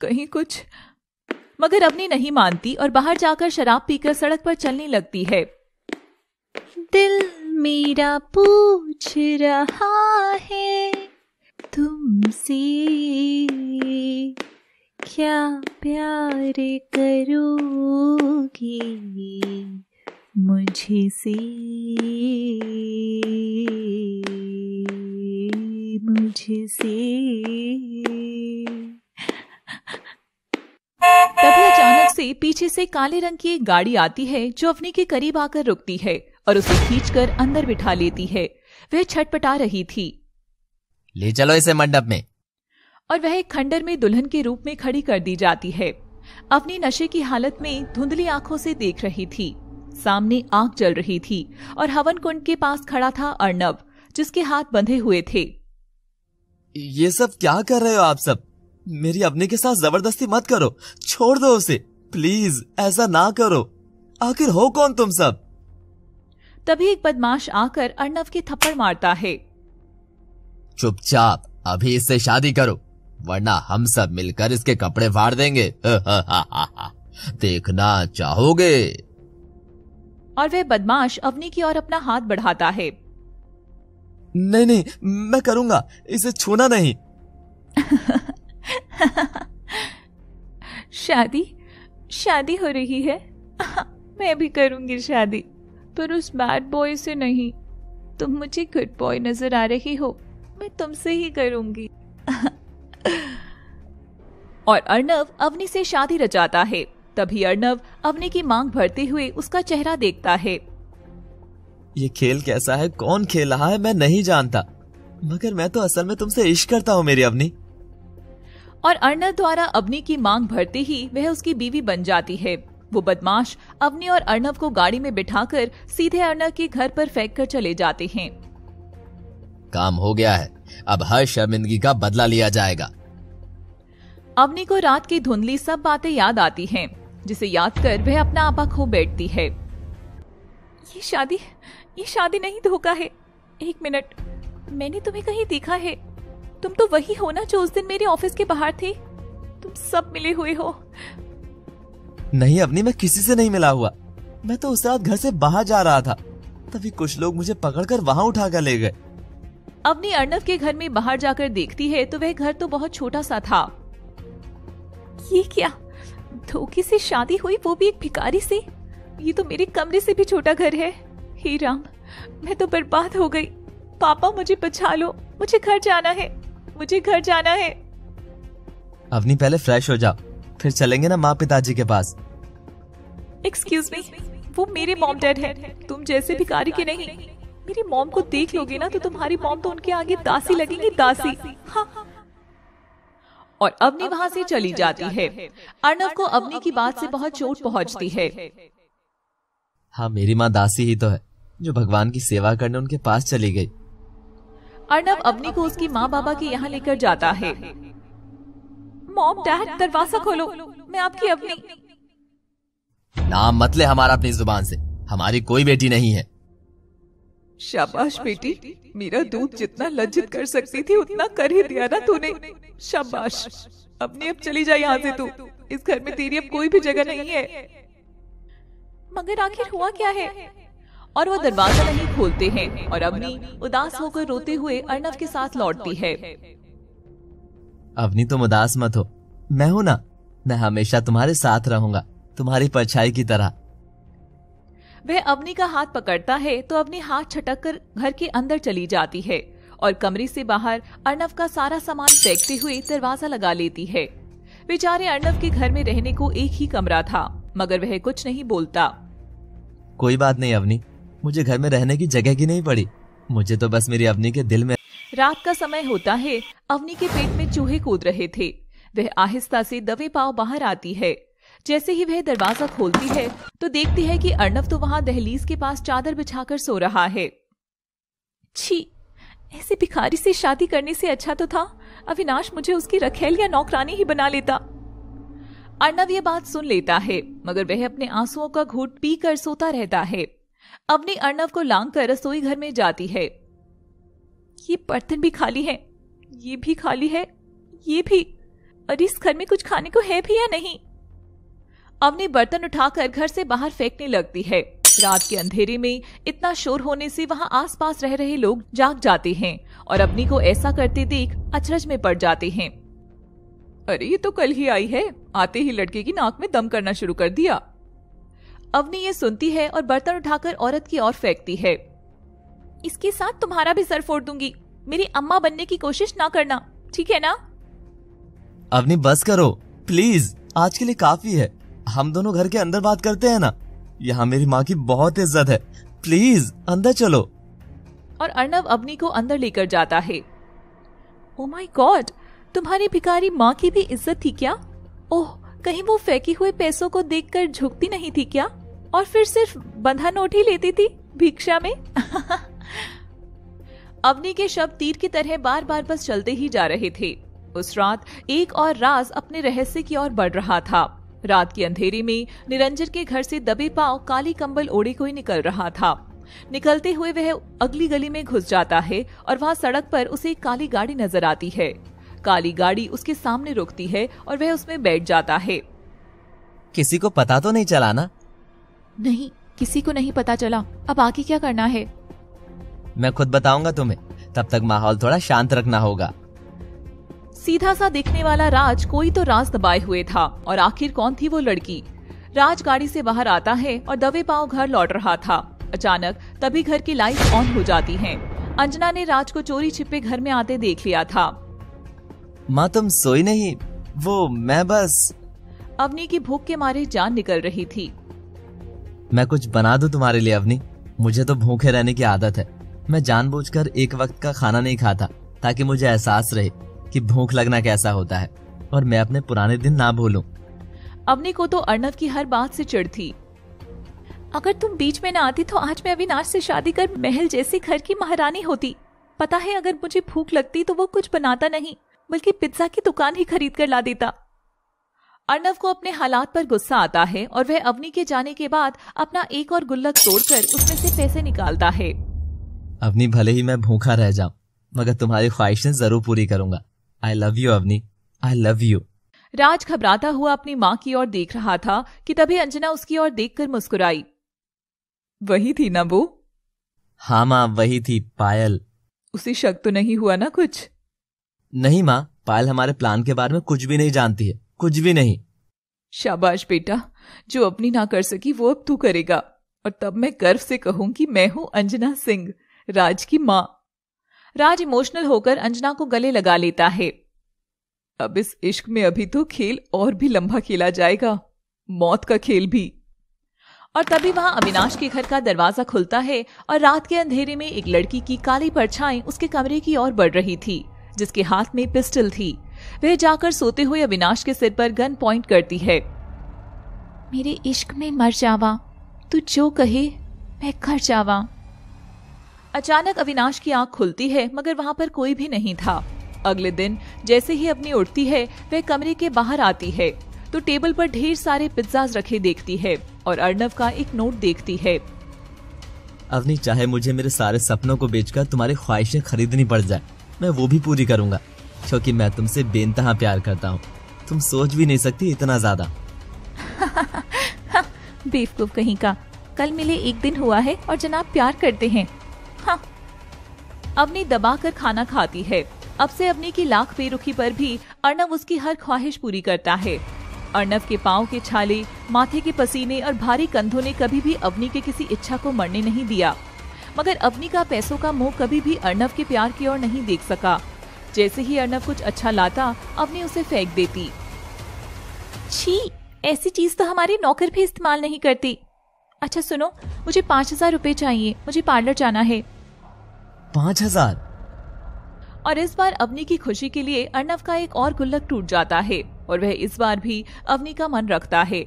कहीं कुछ मगर अवनी नहीं मानती और बाहर जाकर शराब पीकर सड़क पर चलने लगती है दिल मेरा पूछ रहा है तुमसे क्या प्यार करोगी मुझे से मुझे से तभी अचानक से पीछे से काले रंग की एक गाड़ी आती है जो अपने के करीब आकर रुकती है और उसे खींचकर अंदर बिठा लेती है वह छटपटा रही थी ले चलो इसे मंडप में और वह खंडर में दुल्हन के रूप में खड़ी कर दी जाती है अपनी नशे की हालत में धुंधली आंखों से देख रही थी सामने आग जल रही थी और हवन कुंड के पास खड़ा था अर्णव जिसके हाथ बंधे हुए थे ये सब क्या कर रहे हो आप सब मेरी अपने के साथ जबरदस्ती मत करो छोड़ दो उसे प्लीज ऐसा ना करो आखिर हो कौन तुम सब तभी एक बदमाश आकर अर्णव के थप्पड़ मारता है चुपचाप अभी इससे शादी करो वरना हम सब मिलकर इसके कपड़े फाड़ देंगे देखना चाहोगे और वह बदमाश अवनी की ओर अपना हाथ बढ़ाता है नहीं नहीं मैं करूंगा इसे छूना नहीं शादी शादी हो रही है मैं भी करूंगी शादी पर उस बैड बॉय से नहीं तुम मुझे गुड बॉय नजर आ रही हो मैं तुमसे ही करूंगी और अर्णव अवनी से शादी रचाता है तभी अर्णव अवनी की मांग भरते हुए उसका चेहरा देखता है ये खेल कैसा है कौन खेल रहा है मैं नहीं जानता मगर मैं तो असल में तुमसे इश्क करता हूँ मेरी अवनी और अर्णव द्वारा अवनी की मांग भरते ही वह उसकी बीवी बन जाती है वो बदमाश अवनी और अर्णव को गाड़ी में बिठाकर सीधे अर्णव के घर पर फेंक कर चले जाते हैं काम हो गया है अब हर शर्मिंदगी का बदला लिया जाएगा अवनी को रात की धुंधली सब बातें याद आती हैं, जिसे याद कर वह अपना आपा खो बैठती है ये शादी ये शादी नहीं धोखा है एक मिनट मैंने तुम्हें कहीं देखा है तुम तो वही हो ना जो उस दिन मेरे ऑफिस के बाहर थे तुम सब मिले हुए हो नहीं अपनी मैं किसी से नहीं मिला हुआ मैं तो उस रात घर से बाहर जा रहा था तभी कुछ लोग मुझे पकड़कर वहाँ उठा कर ले गए अपनी अर्णव के घर में बाहर जाकर देखती है तो वह घर तो बहुत छोटा सा था ये क्या धोखे से शादी हुई वो भी एक भिकारी से ये तो मेरे कमरे से भी छोटा घर है ही राम मैं तो बर्बाद हो गई पापा मुझे बचा लो मुझे घर जाना है मुझे घर जाना है अवनी पहले फ्रेश हो जाओ फिर चलेंगे ना माँ पिताजी के पास एक्सक्यूज मी वो मेरे मॉम डैड है तुम जैसे भिखारी के नहीं मेरी मॉम को देख लोगे ना तो तुम्हारी मॉम तो उनके आगे दासी लगेगी दासी हाँ। और अवनी वहां से चली जाती है अर्णव को अवनी की बात से बहुत चोट पहुंचती है हाँ मेरी माँ दासी ही तो है जो भगवान की सेवा करने उनके पास चली गई अर्णव अवनी को उसकी माँ बाबा के यहाँ लेकर जाता है मॉम डैड दरवाजा खोलो मैं आपकी अपनी नाम मत ले हमारा अपनी जुबान से हमारी कोई बेटी नहीं है शाबाश बेटी मेरा दूध जितना लज्जित कर सकती थी उतना कर ही दिया ना तूने शाबाश अपने अब चली जाए यहाँ से तू इस घर में तेरी अब कोई भी जगह नहीं है मगर आखिर हुआ क्या है और वो दरवाजा नहीं खोलते हैं और अवनी उदास होकर रोते हुए अर्णव के साथ लौटती है अवनी तुम उदास मत हो मैं हूं ना मैं हमेशा तुम्हारे साथ रहूंगा तुम्हारी परछाई की तरह वह अवनी का हाथ पकड़ता है तो अवनी हाथ छटक कर घर के अंदर चली जाती है और कमरे से बाहर अर्णव का सारा सामान फेंकते हुए दरवाजा लगा लेती है बेचारे अर्णव के घर में रहने को एक ही कमरा था मगर वह कुछ नहीं बोलता कोई बात नहीं अवनी मुझे घर में रहने की जगह की नहीं पड़ी मुझे तो बस मेरी अवनी के दिल में रात का समय होता है अवनी के पेट में चूहे कूद रहे थे वह आहिस्ता से दबे पाव बाहर आती है जैसे ही वह दरवाजा खोलती है तो देखती है कि अर्णव तो वहां दहलीज के पास चादर बिछाकर सो रहा है छी ऐसे भिखारी से शादी करने से अच्छा तो था अविनाश मुझे उसकी रखेल या नौकरानी ही बना लेता अर्णव ये बात सुन लेता है मगर वह अपने आंसुओं का घूट पी कर सोता रहता है अवनी अर्णव को लांग कर रसोई घर में जाती है ये बर्तन भी खाली है ये भी खाली है ये भी अरे इस घर में कुछ खाने को है भी या नहीं अवनी बर्तन उठाकर घर से बाहर फेंकने लगती है रात के अंधेरे में इतना शोर होने से वहाँ आसपास रह रहे लोग जाग जाते हैं और अपनी को ऐसा करते देख अचरज में पड़ जाते हैं अरे ये तो कल ही आई है आते ही लड़के की नाक में दम करना शुरू कर दिया अवनी ये सुनती है और बर्तन उठाकर औरत की ओर फेंकती है इसके साथ तुम्हारा भी सर फोड़ दूंगी मेरी अम्मा बनने की कोशिश ना करना ठीक है ना अवनी बस करो प्लीज आज के लिए काफी है हम दोनों घर के अंदर बात करते हैं ना यहाँ मेरी माँ की बहुत इज्जत है प्लीज अंदर चलो और अर्णव अवनी को अंदर लेकर जाता है ओ माय गॉड तुम्हारी भिकारी माँ की भी इज्जत थी क्या ओह कहीं वो फेंके हुए पैसों को देखकर झुकती नहीं थी क्या और फिर सिर्फ बंधा नोट ही लेती थी भिक्षा में अवनी के शब्द तीर की तरह बार बार बस चलते ही जा रहे थे उस रात एक और राज अपने रहस्य की ओर बढ़ रहा था रात की अंधेरी में निरंजन के घर से दबे पांव काली कंबल ओढ़े कोई निकल रहा था निकलते हुए वह अगली गली में घुस जाता है और वहाँ सड़क पर उसे एक काली गाड़ी नजर आती है काली गाड़ी उसके सामने रुकती है और वह उसमें बैठ जाता है किसी को पता तो नहीं चला ना नहीं किसी को नहीं पता चला अब आगे क्या करना है मैं खुद बताऊंगा तुम्हें तब तक माहौल थोड़ा शांत रखना होगा सीधा सा दिखने वाला राज कोई तो राज दबाए हुए था और आखिर कौन थी वो लड़की राज गाड़ी से बाहर आता है और दबे पाव घर लौट रहा था अचानक तभी घर की लाइट ऑन हो जाती है अंजना ने राज को चोरी छिपे घर में आते देख लिया था माँ तुम सोई नहीं वो मैं बस अवनी की भूख के मारे जान निकल रही थी मैं कुछ बना दू तुम्हारे लिए अवनी मुझे तो भूखे रहने की आदत है मैं जानबूझकर एक वक्त का खाना नहीं खाता ताकि मुझे एहसास रहे कि भूख लगना कैसा होता है और मैं अपने पुराने दिन ना भूलूं। अवनी को तो अर्णव की हर बात से चिड़ थी अगर तुम बीच में ना आती तो आज मैं अविनाश से शादी कर महल जैसी घर की महारानी होती पता है अगर मुझे भूख लगती तो वो कुछ बनाता नहीं बल्कि पिज्जा की दुकान ही खरीद कर ला देता अर्णव को अपने हालात पर गुस्सा आता है और वह अवनी के जाने के बाद अपना एक और गुल्लक तोड़कर उसमें से पैसे निकालता है अवनी भले ही मैं भूखा रह जाऊं मगर तुम्हारी ख्वाहिशें जरूर पूरी करूंगा I love you Avni I love you Raj घबराता हुआ अपनी माँ की ओर देख रहा था कि तभी अंजना उसकी ओर देखकर मुस्कुराई वही थी ना वो हाँ माँ वही थी पायल उसे शक तो नहीं हुआ ना कुछ नहीं माँ पायल हमारे प्लान के बारे में कुछ भी नहीं जानती है कुछ भी नहीं शाबाश बेटा जो अपनी ना कर सकी वो अब तू करेगा और तब मैं गर्व से कहूँ कि मैं हूँ अंजना सिंह राज की मां राज इमोशनल होकर अंजना को गले लगा लेता है अब इस इश्क में अभी तो खेल और भी लंबा खेला जाएगा मौत का खेल भी और तभी वहां अविनाश के घर का दरवाजा खुलता है और रात के अंधेरे में एक लड़की की काली परछाई उसके कमरे की ओर बढ़ रही थी जिसके हाथ में पिस्टल थी वह जाकर सोते हुए अविनाश के सिर पर गन पॉइंट करती है मेरे इश्क में मर जावा तू जो कहे मैं कर जावा अचानक अविनाश की आंख खुलती है मगर वहाँ पर कोई भी नहीं था अगले दिन जैसे ही अपनी उठती है वह कमरे के बाहर आती है तो टेबल पर ढेर सारे पिज्जा रखे देखती है और अर्णव का एक नोट देखती है अवनी चाहे मुझे मेरे सारे सपनों को बेचकर तुम्हारी ख्वाहिशें खरीदनी पड़ जाए मैं वो भी पूरी करूंगा क्योंकि मैं तुमसे बेनतहा प्यार करता हूँ तुम सोच भी नहीं सकती इतना ज्यादा बेवकूफ कहीं का कल मिले एक दिन हुआ है और जनाब प्यार करते हैं दबा दबाकर खाना खाती है अब से अवनी की लाख बेरुखी पर भी अर्णव उसकी हर ख्वाहिश पूरी करता है अर्णव के पाँव के छाले माथे के पसीने और भारी कंधों ने कभी भी अवनी के किसी इच्छा को मरने नहीं दिया मगर अवनी का पैसों का मुंह कभी भी अर्णव के प्यार की ओर नहीं देख सका जैसे ही अर्णव कुछ अच्छा लाता अवनी उसे फेंक देती छी ऐसी चीज तो हमारे नौकर भी इस्तेमाल नहीं करती अच्छा सुनो मुझे पाँच हजार रूपए चाहिए मुझे पार्लर जाना है पाँच हजार और इस बार अवनी की खुशी के लिए अर्णव का एक और गुल्लक टूट जाता है और वह इस बार भी अवनी का मन रखता है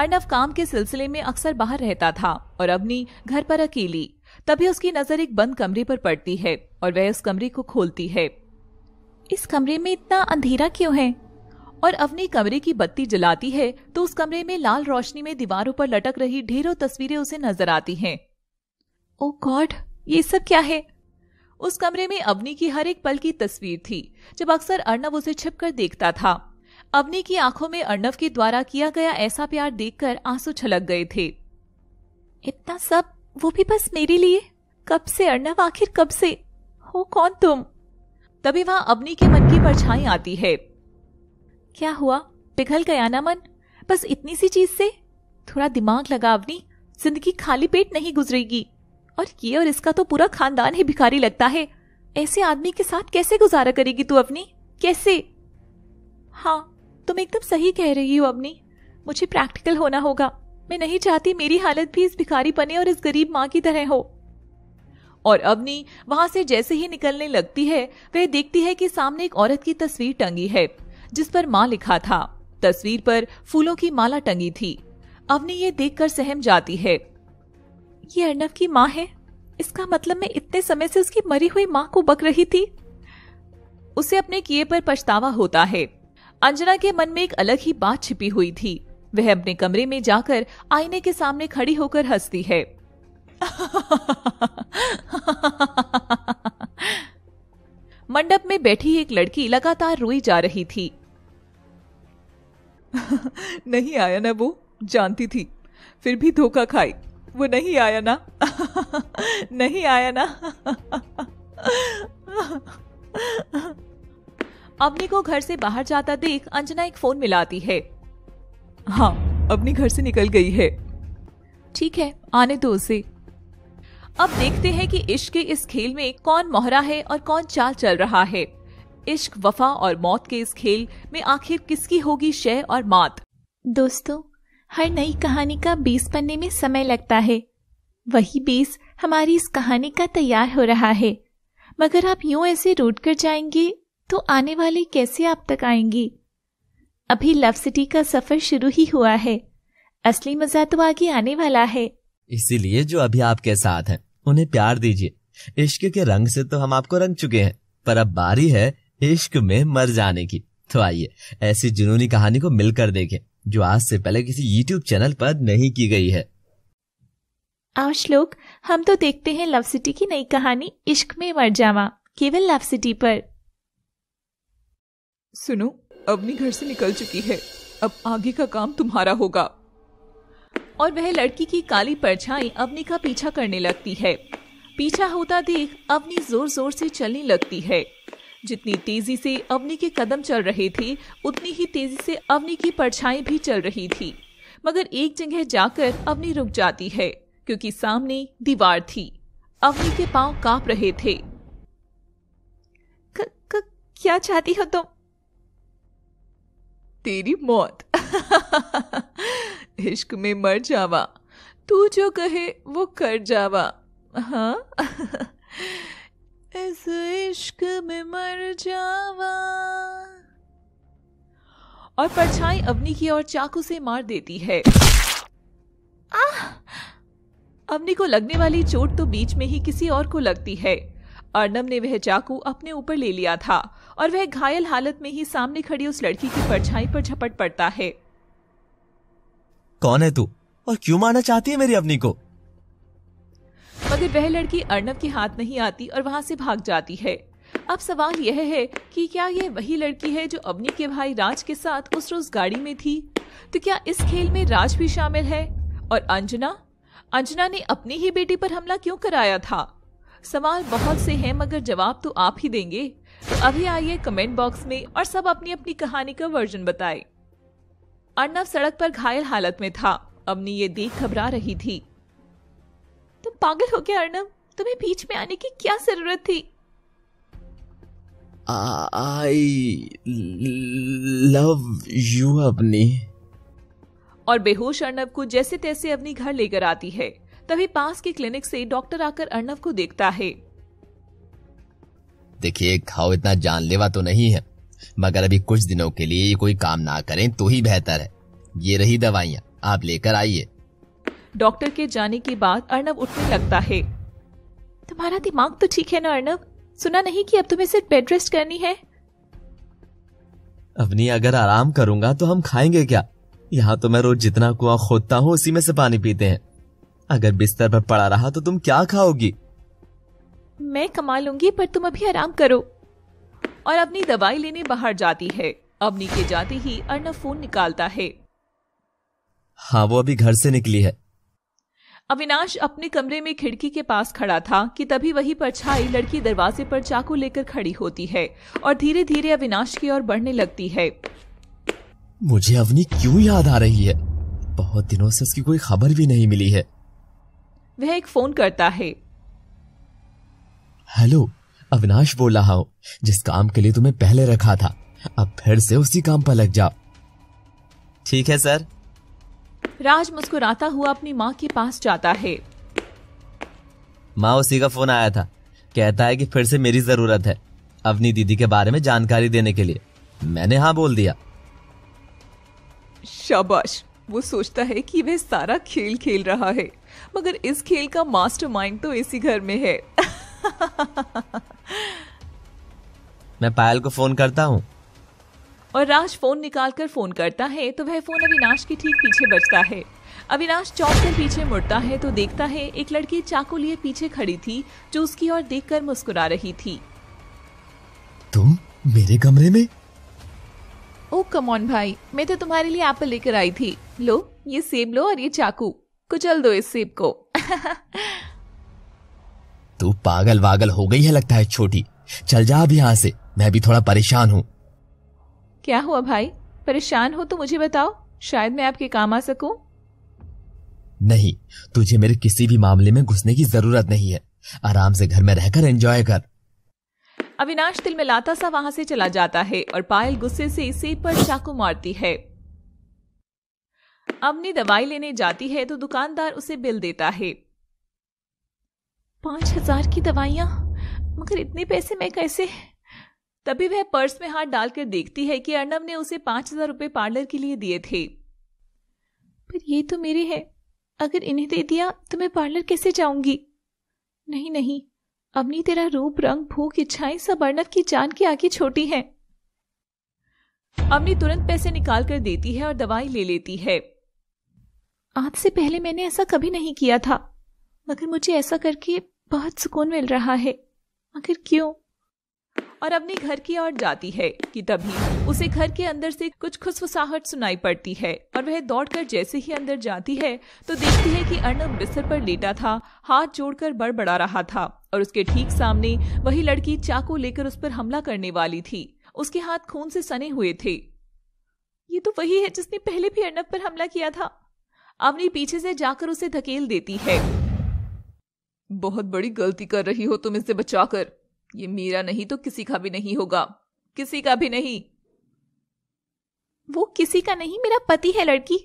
अर्णव काम के सिलसिले में अक्सर बाहर रहता था और अवनी घर पर अकेली तभी उसकी नजर एक बंद कमरे पर पड़ती है और वह उस कमरे को खोलती है इस कमरे में इतना अंधेरा क्यों है और अवनी कमरे की बत्ती जलाती है तो उस कमरे में लाल रोशनी में दीवारों पर लटक रही ढेरों तस्वीरें उसे नजर आती हैं। ओ oh गॉड ये सब क्या है उस कमरे में अवनी की हर एक पल की तस्वीर थी जब अक्सर अर्णव उसे छिपकर देखता था अवनी की आंखों में अर्णव के द्वारा किया गया ऐसा प्यार देखकर आंसू छलक गए थे इतना सब वो भी बस मेरे लिए कब से अर्णव आखिर कब से हो कौन तुम तभी वहां अवनी के मन की परछाई आती है क्या हुआ पिघल गया ना मन बस इतनी सी चीज से थोड़ा दिमाग लगा अवनी जिंदगी खाली पेट नहीं गुजरेगी और ये और इसका तो पूरा खानदान ही भिखारी लगता है ऐसे आदमी के साथ कैसे गुजारा करेगी तू अपनी कैसे हाँ तुम एकदम सही कह रही हो अपनी मुझे प्रैक्टिकल होना होगा मैं नहीं चाहती मेरी हालत भी इस भिखारी पने और इस गरीब माँ की तरह हो और अवनी वहां से जैसे ही निकलने लगती है वह देखती है कि सामने एक औरत की तस्वीर टंगी है जिस पर माँ लिखा था तस्वीर पर फूलों की माला टंगी थी अवनी ये देखकर सहम जाती है ये अर्णव की माँ है इसका मतलब मैं इतने समय से उसकी मरी हुई माँ को बक रही थी उसे अपने किए पर पछतावा होता है अंजना के मन में एक अलग ही बात छिपी हुई थी वह अपने कमरे में जाकर आईने के सामने खड़ी होकर हंसती है मंडप में बैठी एक लड़की लगातार रोई जा रही थी नहीं आया ना वो जानती थी फिर भी धोखा खाई वो नहीं आया ना नहीं आया ना अपनी को घर से बाहर जाता देख अंजना एक फोन मिलाती है हाँ अपनी घर से निकल गई है ठीक है आने दो उसे अब देखते हैं कि इश्क के इस खेल में कौन मोहरा है और कौन चाल चल रहा है इश्क वफा और मौत के इस खेल में आखिर किसकी होगी शय और मात दोस्तों हर नई कहानी का बेस बनने में समय लगता है वही बेस हमारी इस कहानी का तैयार हो रहा है मगर आप यूं ऐसे रोड कर जाएंगे तो आने वाले कैसे आप तक आएंगे अभी लव सिटी का सफर शुरू ही हुआ है असली मजा तो आगे आने वाला है इसीलिए जो अभी आपके साथ हैं उन्हें प्यार दीजिए इश्क के रंग से तो हम आपको रंग चुके हैं पर अब बारी है इश्क में मर जाने की तो आइए ऐसी जुनूनी कहानी को मिलकर देखें जो आज से पहले किसी यूट्यूब चैनल पर नहीं की गई है आओ हम तो देखते हैं लव सिटी की नई कहानी इश्क में मर जावा केवल लव सिटी पर सुनो अवनी घर से निकल चुकी है अब आगे का काम तुम्हारा होगा और वह लड़की की काली परछाई अवनी का पीछा करने लगती है पीछा होता देख अवनी जोर जोर से चलने लगती है जितनी तेजी से अवनी के कदम चल रहे थे उतनी ही तेजी से अवनी की परछाई भी चल रही थी मगर एक जगह जाकर अवनी रुक जाती है क्योंकि सामने दीवार थी अवनी के पांव कांप रहे थे क, क, क्या चाहती हो तुम तो? तेरी मौत इश्क में मर जावा तू जो कहे वो कर जावा हाँ इस इश्क में मर जावा और परछाई अवनी की ओर चाकू से मार देती है आह! अवनी को लगने वाली चोट तो बीच में ही किसी और को लगती है अर्नब ने वह चाकू अपने ऊपर ले लिया था और वह घायल हालत में ही सामने खड़ी उस लड़की की परछाई पर झपट पड़ता है कौन है तू और क्यों मारना चाहती है मेरी अवनी को मगर वह लड़की अर्णव के हाथ नहीं आती और वहाँ से भाग जाती है अब सवाल यह है कि क्या यह वही लड़की है जो अवनी के भाई राज के साथ उस रोज गाड़ी में थी तो क्या इस खेल में राज भी शामिल है और अंजना अंजना ने अपनी ही बेटी पर हमला क्यों कराया था सवाल बहुत से हैं मगर जवाब तो आप ही देंगे तो अभी आइए कमेंट बॉक्स में और सब अपनी अपनी कहानी का वर्जन बताएं। अर्नव सड़क पर घायल हालत में था अवनी ये देख घबरा रही थी तुम पागल हो गया अर्णव तुम्हें बीच में आने की क्या जरूरत थी आई लव यू अपनी और बेहोश अर्णव को जैसे तैसे अपनी घर लेकर आती है तभी पास के क्लिनिक से डॉक्टर आकर अर्णव को देखता है देखिए घाव इतना जानलेवा तो नहीं है मगर अभी कुछ दिनों के लिए कोई काम ना करें तो ही बेहतर है ये रही दवाइयाँ आप लेकर आइए डॉक्टर के जाने के बाद अर्नब उठने लगता है तुम्हारा दिमाग तो ठीक है ना अर्नब सुना नहीं कि अब तुम्हें सिर्फ बेड रेस्ट करनी है अवनी अगर आराम करूंगा तो हम खाएंगे क्या यहाँ तो मैं रोज जितना कुआ खोदता हूँ उसी में से पानी पीते हैं अगर बिस्तर पर पड़ा रहा तो तुम क्या खाओगी मैं कमा लूंगी पर तुम अभी आराम करो और अपनी दवाई लेने बाहर जाती है अवनी के जाते ही अर्णव फोन निकालता है हाँ वो अभी घर से निकली है अविनाश अपने कमरे में खिड़की के पास खड़ा था कि तभी वही परछाई लड़की दरवाजे पर चाकू लेकर खड़ी होती है और धीरे धीरे अविनाश की ओर बढ़ने लगती है मुझे अवनी क्यों याद आ रही है बहुत दिनों से उसकी कोई खबर भी नहीं मिली है वह एक फोन करता है हेलो अविनाश बोल रहा हूँ जिस काम के लिए तुम्हें पहले रखा था अब फिर से उसी काम पर लग जाओ ठीक है सर राज मुस्कुराता हुआ अपनी माँ के पास जाता है माँ उसी का फोन आया था कहता है कि फिर से मेरी जरूरत है अपनी दीदी के बारे में जानकारी देने के लिए मैंने हाँ बोल दिया शाबाश वो सोचता है कि वह सारा खेल खेल रहा है मगर इस खेल का मास्टरमाइंड तो इसी घर में है मैं पायल को फोन करता हूँ और राज फोन निकालकर फोन करता है तो वह फोन अविनाश के ठीक पीछे बचता है अविनाश चौक कर पीछे मुड़ता है तो देखता है एक लड़की चाकू लिए पीछे खड़ी थी जो उसकी ओर देखकर मुस्कुरा रही थी तुम मेरे कमरे में ओ कमॉन भाई मैं तो तुम्हारे लिए एप्पल लेकर आई थी लो ये सेब लो और ये चाकू कुचल दो इस सेब को तू पागल वागल हो गई है लगता है छोटी चल जा अब यहाँ से मैं भी थोड़ा परेशान हूँ क्या हुआ भाई परेशान हो तो मुझे बताओ शायद मैं आपके काम आ सकूं नहीं तुझे मेरे किसी भी मामले में घुसने की जरूरत नहीं है आराम से घर में रहकर एंजॉय कर अविनाश तिल लाता सा वहां से चला जाता है और पायल गुस्से से इसी पर चाकू मारती है अपनी दवाई लेने जाती है तो दुकानदार उसे बिल देता है पांच हजार की दवाइयां मगर इतने पैसे मैं कैसे तभी वह पर्स में हाथ डालकर देखती है कि अर्णव ने उसे पांच हजार रुपये पार्लर के लिए दिए थे पर ये तो मेरे हैं अगर इन्हें दे दिया तो मैं पार्लर कैसे जाऊंगी नहीं नहीं अवनी तेरा रूप रंग भूख इच्छाएं सब अर्णव की जान के आगे छोटी हैं अवनी तुरंत पैसे निकाल कर देती है और दवाई ले लेती है आज से पहले मैंने ऐसा कभी नहीं किया था मगर मुझे ऐसा करके बहुत सुकून मिल रहा है मगर क्यों और अपने घर की ओर जाती है कि तभी उसे घर के अंदर से कुछ खुशफुसाहट सुनाई पड़ती है और वह दौड़कर जैसे ही अंदर जाती है तो देखती है कि अर्णव बिस्तर पर लेटा था हाथ जोड़कर बड़बड़ा रहा था और उसके ठीक सामने वही लड़की चाकू लेकर उस पर हमला करने वाली थी उसके हाथ खून से सने हुए थे ये तो वही है जिसने पहले भी अर्णव पर हमला किया था अवनी पीछे से जाकर उसे धकेल देती है बहुत बड़ी गलती कर रही हो तुम इसे बचाकर ये मेरा नहीं तो किसी का भी नहीं होगा किसी का भी नहीं वो किसी का नहीं मेरा पति है लड़की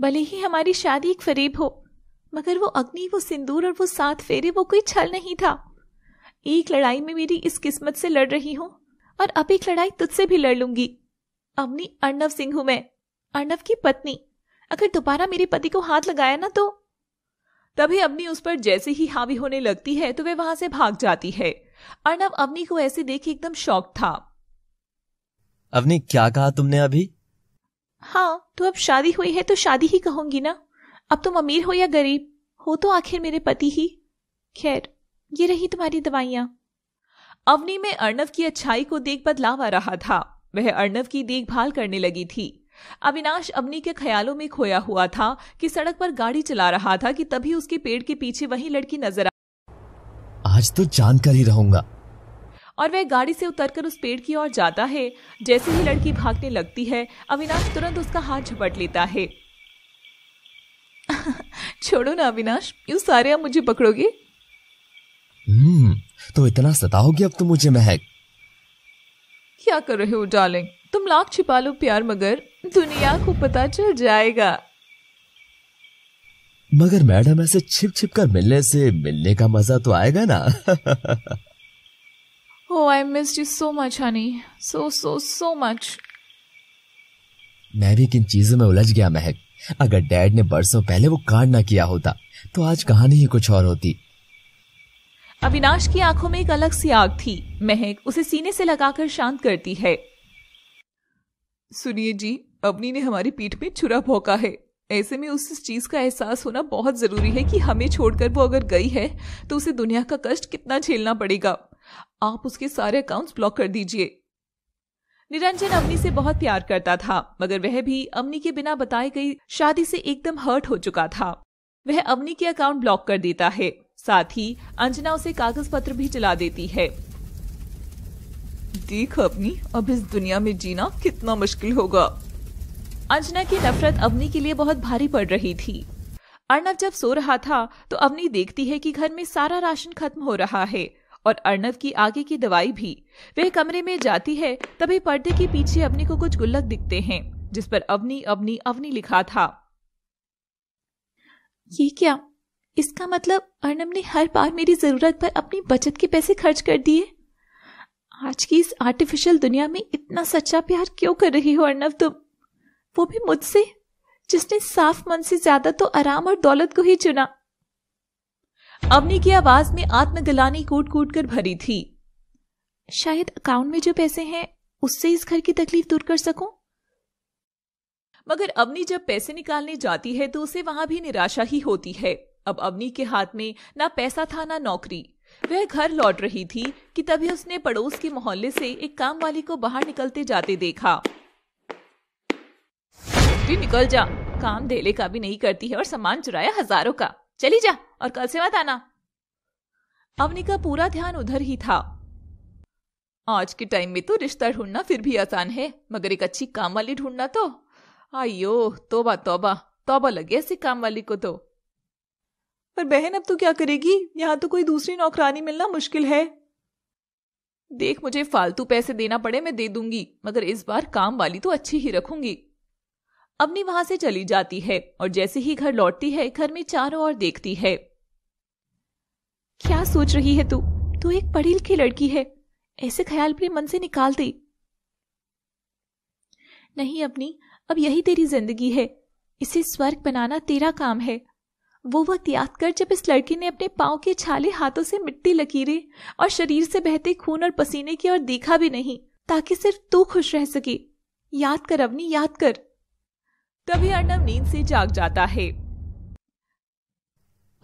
भले ही हमारी शादी एक फरेब हो मगर वो अग्नि वो सिंदूर और वो सात फेरे वो कोई छल नहीं था एक लड़ाई में मेरी इस किस्मत से लड़ रही हूं और अब एक लड़ाई तुझसे भी लड़ लूंगी अवनी अर्णव सिंह हूं मैं अर्णव की पत्नी अगर दोबारा मेरे पति को हाथ लगाया ना तो तभी अवनी उस पर जैसे ही हावी होने लगती है तो वे वहां से भाग जाती है अर्णव अवनी को ऐसे देख एकदम शौक था अवनी क्या कहा तुमने अभी हाँ तो अब शादी हुई है तो शादी ही कहूंगी ना अब तुम अमीर हो या गरीब हो तो आखिर मेरे पति ही खैर ये रही तुम्हारी दवाइयां अवनी में अर्णव की अच्छाई को देख बदलाव आ रहा था वह अर्णव की देखभाल करने लगी थी अविनाश अवनी के ख्यालों में खोया हुआ था कि सड़क पर गाड़ी चला रहा था कि तभी उसके पेड़ के पीछे वही लड़की नजर आज तो जान कर ही रहूंगा और वह गाड़ी से उतरकर उस पेड़ की ओर जाता है जैसे ही लड़की भागने लगती है अविनाश तुरंत उसका हाथ झपट लेता है छोड़ो ना अविनाश यू सारे आप मुझे पकड़ोगे हम्म तो इतना सताओगे अब तुम तो मुझे महक क्या कर रहे हो डार्लिंग तुम लाख छिपा लो प्यार मगर दुनिया को पता चल जाएगा मगर मैडम ऐसे छिप छिप कर मिलने से मिलने का मजा तो आएगा ना oh I miss you so much honey so so so much मैं भी किन चीजों में उलझ गया महक अगर डैड ने बरसों पहले वो कांड ना किया होता तो आज कहानी ही कुछ और होती अविनाश की आंखों में एक अलग सी आग थी महक उसे सीने से लगाकर शांत करती है सुनिए जी अवनी ने हमारी पीठ में छुरा भोंका है ऐसे में उस चीज़ का एहसास होना बहुत ज़रूरी है कि हमें छोड़कर वो अगर गई है तो उसे दुनिया का कष्ट कितना झेलना पड़ेगा आप उसके सारे अकाउंट्स ब्लॉक कर दीजिए निरंजन अवनी से बहुत प्यार करता था मगर वह भी अवनी के बिना बताए गई शादी से एकदम हर्ट हो चुका था वह अवनी के अकाउंट ब्लॉक कर देता है साथ ही अंजना उसे कागज पत्र भी चला देती है देख अपनी अब इस दुनिया में जीना कितना मुश्किल होगा अंजना की नफरत अवनी के लिए बहुत भारी पड़ रही थी अर्णव जब सो रहा था तो अवनी देखती है कि घर में सारा राशन खत्म हो रहा है और अर्णव की आगे की दवाई भी वह कमरे में जाती है तभी पर्दे के पीछे अवनी को कुछ गुल्लक दिखते हैं जिस पर अवनी अवनी अवनी लिखा था ये क्या इसका मतलब अर्णव ने हर बार मेरी जरूरत पर अपनी बचत के पैसे खर्च कर दिए आज की इस आर्टिफिशियल दुनिया में इतना सच्चा प्यार क्यों कर रही हो अर्णव तुम वो भी मुझसे जिसने साफ मन से ज्यादा तो आराम और दौलत को ही चुना अवनी की आवाज में आत्मगलानी कूट कूट कर भरी थी शायद अकाउंट में जो पैसे हैं उससे इस घर की तकलीफ दूर कर सकूं मगर अवनी जब पैसे निकालने जाती है तो उसे वहां भी निराशा ही होती है अब अवनी के हाथ में ना पैसा था ना नौकरी वह घर लौट रही थी कि तभी उसने पड़ोस के मोहल्ले से एक काम वाली को बाहर निकलते जाते देखा तू निकल जा काम धेले का भी नहीं करती है और सामान चुराया हजारों का चली जा और कल से मत आना अवनी का पूरा ध्यान उधर ही था आज के टाइम में तो रिश्ता ढूंढना फिर भी आसान है मगर एक अच्छी काम वाली ढूंढना तो आयो तोबा तोबा तोबा लगे ऐसी काम वाली को तो पर बहन अब तो क्या करेगी यहाँ तो कोई दूसरी नौकरानी मिलना मुश्किल है देख मुझे फालतू पैसे देना पड़े मैं दे दूंगी मगर इस बार काम वाली तो अच्छी ही रखूंगी अवनी वहां से चली जाती है और जैसे ही घर लौटती है घर में चारों ओर देखती है क्या सोच रही है तू तू एक पढ़ी लिखी लड़की है ऐसे ख्याल अपने मन से निकाल दे नहीं अपनी अब यही तेरी जिंदगी है इसे स्वर्ग बनाना तेरा काम है वो वक्त याद कर जब इस लड़की ने अपने पाओ के छाले हाथों से मिट्टी लकीरें और शरीर से बहते खून और पसीने की ओर देखा भी नहीं ताकि सिर्फ तू खुश रह सके याद कर अवनी याद कर तभी अर्णव नींद से जाग जाता है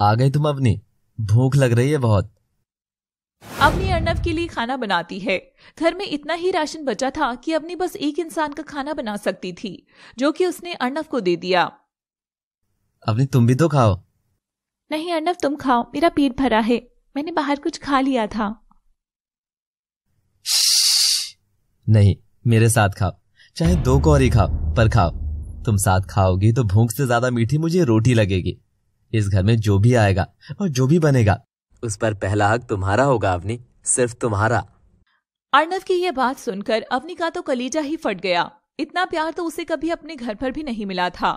आ गए तुम अवनी भूख लग रही है बहुत अवनी अर्णव के लिए खाना बनाती है घर में इतना ही राशन बचा था कि अवनी बस एक इंसान का खाना बना सकती थी जो कि उसने अर्णव को दे दिया अवनी तुम भी तो खाओ नहीं अर्णव तुम खाओ मेरा पेट भरा है मैंने बाहर कुछ खा लिया था नहीं मेरे साथ खाओ चाहे दो कौरी खाओ पर खाओ तुम साथ खाओगी तो भूख से ज्यादा मीठी मुझे रोटी लगेगी इस घर में जो भी आएगा और जो भी बनेगा उस पर पहला हक तुम्हारा होगा अवनी सिर्फ तुम्हारा अर्णव की यह बात सुनकर अवनी का तो कलीजा ही फट गया इतना प्यार तो उसे कभी अपने घर पर भी नहीं मिला था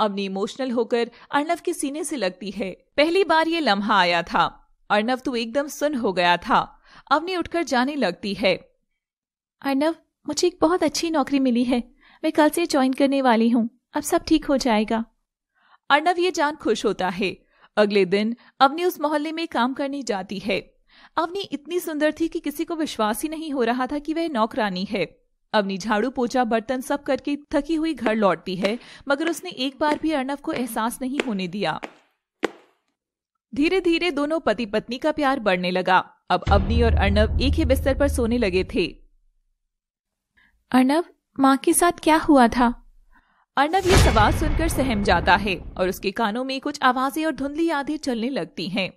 अवनी इमोशनल होकर अर्णव के सीने से लगती है पहली बार ये लम्हा आया था अर्णव तो एकदम सुन हो गया था अवनी उठकर जाने लगती है अर्णव मुझे एक बहुत अच्छी नौकरी मिली है मैं कल से ज्वाइन करने वाली हूँ अब सब ठीक हो जाएगा अर्णव ये जान खुश होता है अगले दिन अवनी उस मोहल्ले में काम करने जाती है अवनी इतनी सुंदर थी कि किसी को विश्वास ही नहीं हो रहा था कि वह नौकरानी है अवनी झाड़ू पोछा बर्तन सब करके थकी हुई घर लौटती है मगर उसने एक बार भी अर्णव को एहसास नहीं होने दिया धीरे धीरे दोनों पति पत्नी का प्यार बढ़ने लगा अब अवनी और अर्णव एक ही बिस्तर पर सोने लगे थे अर्णव माँ के साथ क्या हुआ था अर्नब ये सवाल सुनकर सहम जाता है और उसके कानों में कुछ आवाजें और धुंधली यादें चलने लगती हैं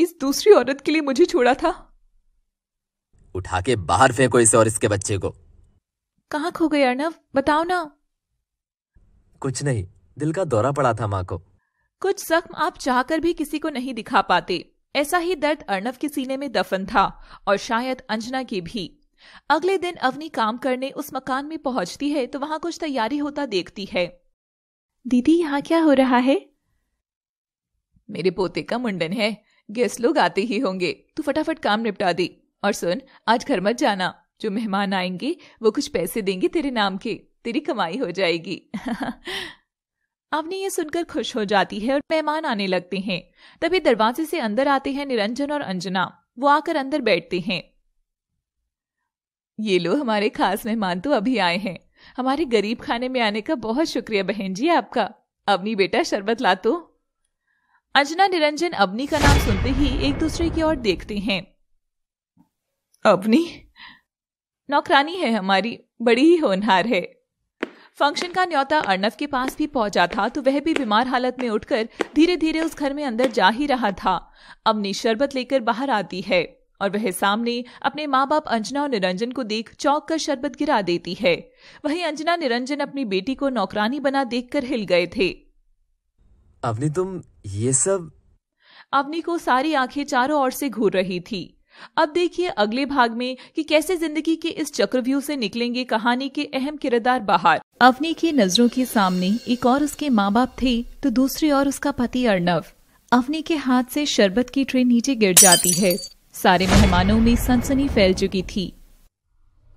इस दूसरी औरत के लिए मुझे छोड़ा था उठा के बाहर फेंको इसे और इसके बच्चे को कहा खो गए अर्नब बताओ ना कुछ नहीं दिल का दौरा पड़ा था माँ को कुछ जख्म आप चाहकर भी किसी को नहीं दिखा पाते ऐसा ही दर्द अर्नब के सीने में दफन था और शायद अंजना की भी अगले दिन अवनी काम करने उस मकान में पहुंचती है तो वहां कुछ तैयारी होता देखती है दीदी यहाँ क्या हो रहा है मेरे पोते का मुंडन है गेस्ट लोग आते ही होंगे तू फटाफट काम निपटा दे और सुन आज घर मत जाना जो मेहमान आएंगे वो कुछ पैसे देंगे तेरे नाम के तेरी कमाई हो जाएगी अवनी ये सुनकर खुश हो जाती है और मेहमान आने लगते हैं तभी दरवाजे से अंदर आते हैं निरंजन और अंजना वो आकर अंदर बैठते हैं ये लो हमारे खास मेहमान तो अभी आए हैं हमारे गरीब खाने में आने का बहुत शुक्रिया बहन जी आपका अवनी बेटा शरबत ला तो अंजना निरंजन अवनी का नाम सुनते ही एक दूसरे की ओर देखते हैं अवनी नौकरानी है हमारी बड़ी ही होनहार है फंक्शन का न्योता अर्णव के पास भी पहुंचा था तो वह भी बीमार हालत में उठकर धीरे धीरे उस घर में अंदर जा ही रहा था अवनी शरबत लेकर बाहर आती है और वह सामने अपने माँ बाप अंजना और निरंजन को देख चौक कर शरबत गिरा देती है वहीं अंजना निरंजन अपनी बेटी को नौकरानी बना देख कर हिल गए थे अवनी तुम ये सब अवनी को सारी आंखें चारों ओर से घूर रही थी अब देखिए अगले भाग में कि कैसे जिंदगी के इस चक्रव्यूह से निकलेंगे कहानी के अहम किरदार बाहर अवनी की नजरों के सामने एक और उसके माँ बाप थे तो दूसरी ओर उसका पति अर्णव अवनी के हाथ से शरबत की ट्रे नीचे गिर जाती है सारे मेहमानों में सनसनी फैल चुकी थी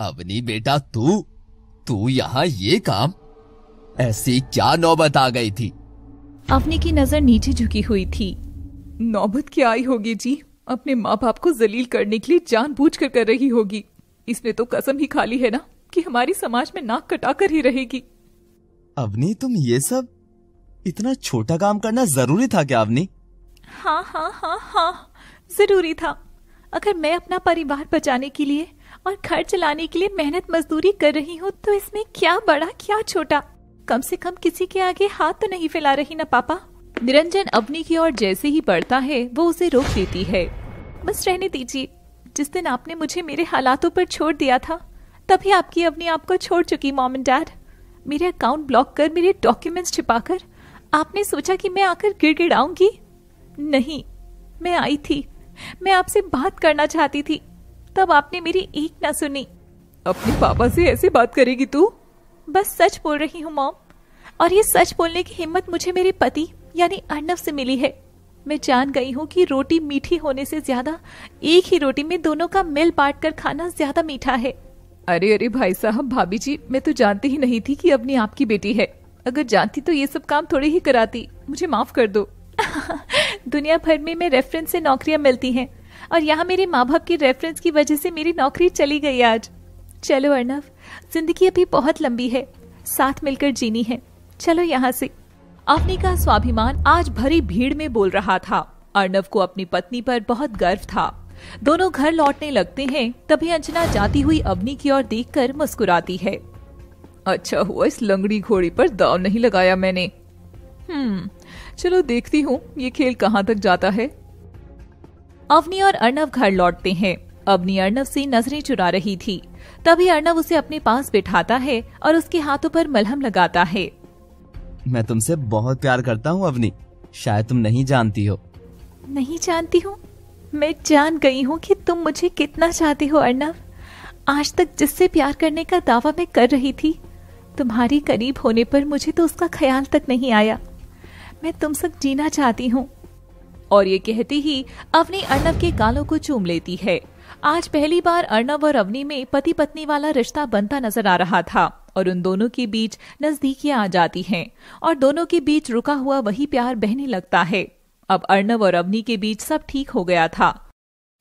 अवनी बेटा तू तू यहाँ ये काम ऐसी क्या नौबत आ गई थी अवनी की नजर नीचे झुकी हुई थी नौबत क्या आई होगी जी अपने माँ बाप को जलील करने के लिए जान बूझ कर कर रही होगी इसमें तो कसम ही खाली है ना कि हमारी समाज में नाक कटा कर ही रहेगी अवनी तुम ये सब इतना छोटा काम करना जरूरी था क्या अवनी हाँ हाँ हाँ हाँ जरूरी था अगर मैं अपना परिवार बचाने के लिए और घर चलाने के लिए मेहनत मजदूरी कर रही हूँ तो इसमें क्या बड़ा क्या छोटा कम से कम किसी के आगे हाथ तो नहीं फैला रही ना पापा निरंजन अपनी की ओर जैसे ही बढ़ता है वो उसे रोक देती है बस रहने दीजिए जिस दिन आपने मुझे मेरे हालातों पर छोड़ दिया था तभी आपकी अपने आप को छोड़ चुकी मॉम एंड डैड मेरे अकाउंट ब्लॉक कर मेरे डॉक्यूमेंट्स छिपाकर आपने सोचा कि मैं आकर गिड़ नहीं मैं आई थी मैं आपसे बात करना चाहती थी तब आपने मेरी एक ना सुनी अपने पापा से ऐसे बात करेगी तू बस सच बोल रही हूँ मॉम और ये सच बोलने की हिम्मत मुझे मेरे पति यानी अर्णव से मिली है मैं जान गई हूँ कि रोटी मीठी होने से ज्यादा एक ही रोटी में दोनों का मिल बांट कर खाना ज्यादा मीठा है अरे अरे भाई साहब भाभी जी मैं तो जानती ही नहीं थी कि अपनी आपकी बेटी है अगर जानती तो ये सब काम थोड़ी ही कराती मुझे माफ कर दो दुनिया भर में मैं रेफरेंस से नौकरियां मिलती हैं और यहाँ मेरे माँ बाप की रेफरेंस की वजह से मेरी नौकरी चली गई आज चलो अर्नव जिंदगी अभी बहुत लंबी है साथ मिलकर जीनी है चलो यहाँ से अपने का स्वाभिमान आज भरी भीड़ में बोल रहा था अर्नव को अपनी पत्नी पर बहुत गर्व था दोनों घर लौटने लगते हैं तभी अंजना जाती हुई अवनी की ओर देखकर मुस्कुराती है अच्छा हुआ इस लंगड़ी घोड़ी पर दाव नहीं लगाया मैंने हम्म चलो देखती हूँ ये खेल कहाँ तक जाता है अवनी और अर्णव घर लौटते हैं अवनी अर्णव से नजरें चुरा रही थी तभी अर्णव उसे अपने पास बिठाता है और उसके हाथों पर मलहम लगाता है मैं तुमसे बहुत प्यार करता हूँ अवनी शायद तुम नहीं जानती हो नहीं जानती हूँ मैं जान गई हूँ कि तुम मुझे कितना चाहते हो अर्णव आज तक जिससे प्यार करने का दावा मैं कर रही थी तुम्हारी करीब होने पर मुझे तो उसका ख्याल तक नहीं आया मैं तुम सब जीना चाहती हूँ और ये कहती ही अवनी अर्णव के गालों को चूम लेती है आज पहली बार अर्णव और अवनी में पति पत्नी वाला रिश्ता बनता नजर आ रहा था और उन दोनों के बीच नजदीकियां आ जाती हैं और दोनों के बीच रुका हुआ वही प्यार बहने लगता है अब अर्णव और अवनी के बीच सब ठीक हो गया था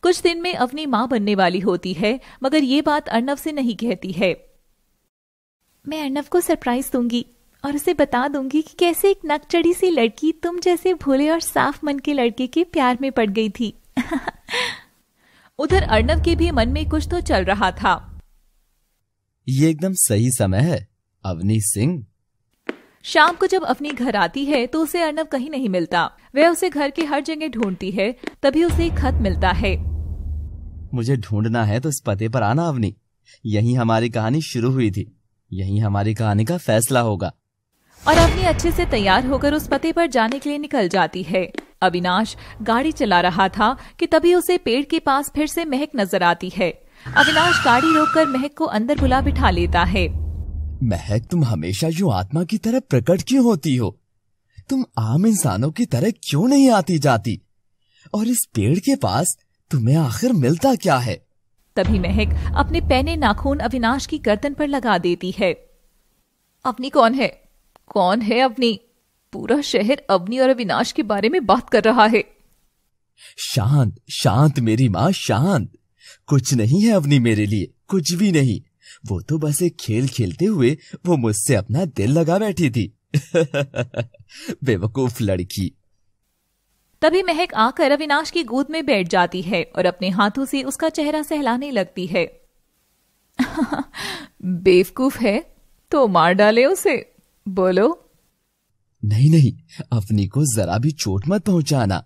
कुछ दिन में अवनी माँ बनने वाली होती है मगर ये बात अर्णव से नहीं कहती है मैं अर्णव को सरप्राइज दूंगी और उसे बता दूंगी कि कैसे एक नकचड़ी सी लड़की तुम जैसे भोले और साफ मन के लड़के के प्यार में पड़ गई थी उधर अर्णव के भी मन में कुछ तो चल रहा था ये एकदम सही समय है अवनी सिंह शाम को जब अपनी घर आती है तो उसे अर्णव कहीं नहीं मिलता वह उसे घर के हर जगह ढूंढती है तभी उसे एक खत मिलता है मुझे ढूंढना है तो इस पते पर आना अवनी यही हमारी कहानी शुरू हुई थी यही हमारी कहानी का फैसला होगा और अपनी अच्छे से तैयार होकर उस पते पर जाने के लिए निकल जाती है अविनाश गाड़ी चला रहा था कि तभी उसे पेड़ के पास फिर से महक नजर आती है अविनाश गाड़ी रोककर महक को अंदर बुला बिठा लेता है महक तुम हमेशा यू आत्मा की तरह प्रकट क्यों होती हो तुम आम इंसानों की तरह क्यों नहीं आती जाती और इस पेड़ के पास तुम्हें आखिर मिलता क्या है तभी महक अपने पैने नाखून अविनाश की गर्दन पर लगा देती है अपनी कौन है कौन है अपनी पूरा शहर अवनी और अविनाश के बारे में बात कर रहा है शांत शांत मेरी माँ शांत कुछ नहीं है अवनी मेरे लिए कुछ भी नहीं वो तो बस एक खेल खेलते हुए वो मुझसे अपना दिल लगा बैठी थी बेवकूफ लड़की तभी महक आकर अविनाश की गोद में बैठ जाती है और अपने हाथों से उसका चेहरा सहलाने लगती है बेवकूफ है तो मार डाले उसे बोलो नहीं नहीं अपनी को जरा भी चोट मत पहुंचाना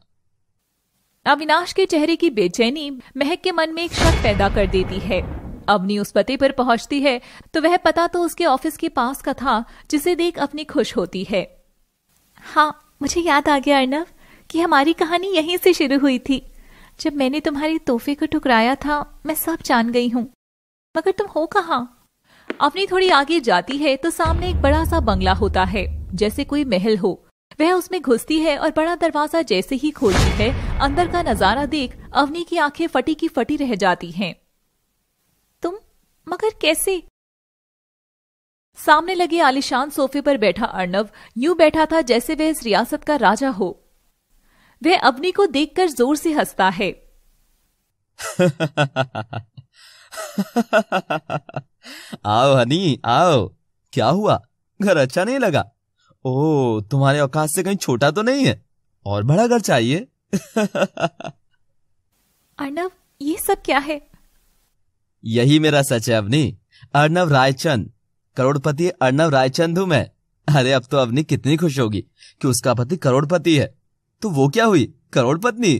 अविनाश के चेहरे की बेचैनी महक के मन में एक शक पैदा कर देती है अवनी उस पते पर पहुंचती है तो वह पता तो उसके ऑफिस के पास का था जिसे देख अपनी खुश होती है हाँ मुझे याद आ गया अर्नव कि हमारी कहानी यहीं से शुरू हुई थी जब मैंने तुम्हारे तोहफे को ठुकराया था मैं सब जान गई हूँ मगर तुम हो कहाँ अपनी थोड़ी आगे जाती है तो सामने एक बड़ा सा बंगला होता है जैसे कोई महल हो वह उसमें घुसती है और बड़ा दरवाजा जैसे ही खोलती है अंदर का नजारा देख अवनी की आंखें फटी की फटी रह जाती हैं। तुम मगर कैसे सामने लगे आलिशान सोफे पर बैठा अर्णव यूं बैठा था जैसे वह इस रियासत का राजा हो वह अवनी को देखकर जोर से हंसता है आओ हनी आओ क्या हुआ घर अच्छा नहीं लगा ओ तुम्हारे औकात से कहीं छोटा तो नहीं है और बड़ा घर चाहिए अर्नब ये सब क्या है यही मेरा सच है अवनी अर्णव रायचंद करोड़पति अर्नव रायचंद हूँ मैं अरे अब तो अवनी कितनी खुश होगी कि उसका पति करोड़पति है तो वो क्या हुई करोड़पत्नी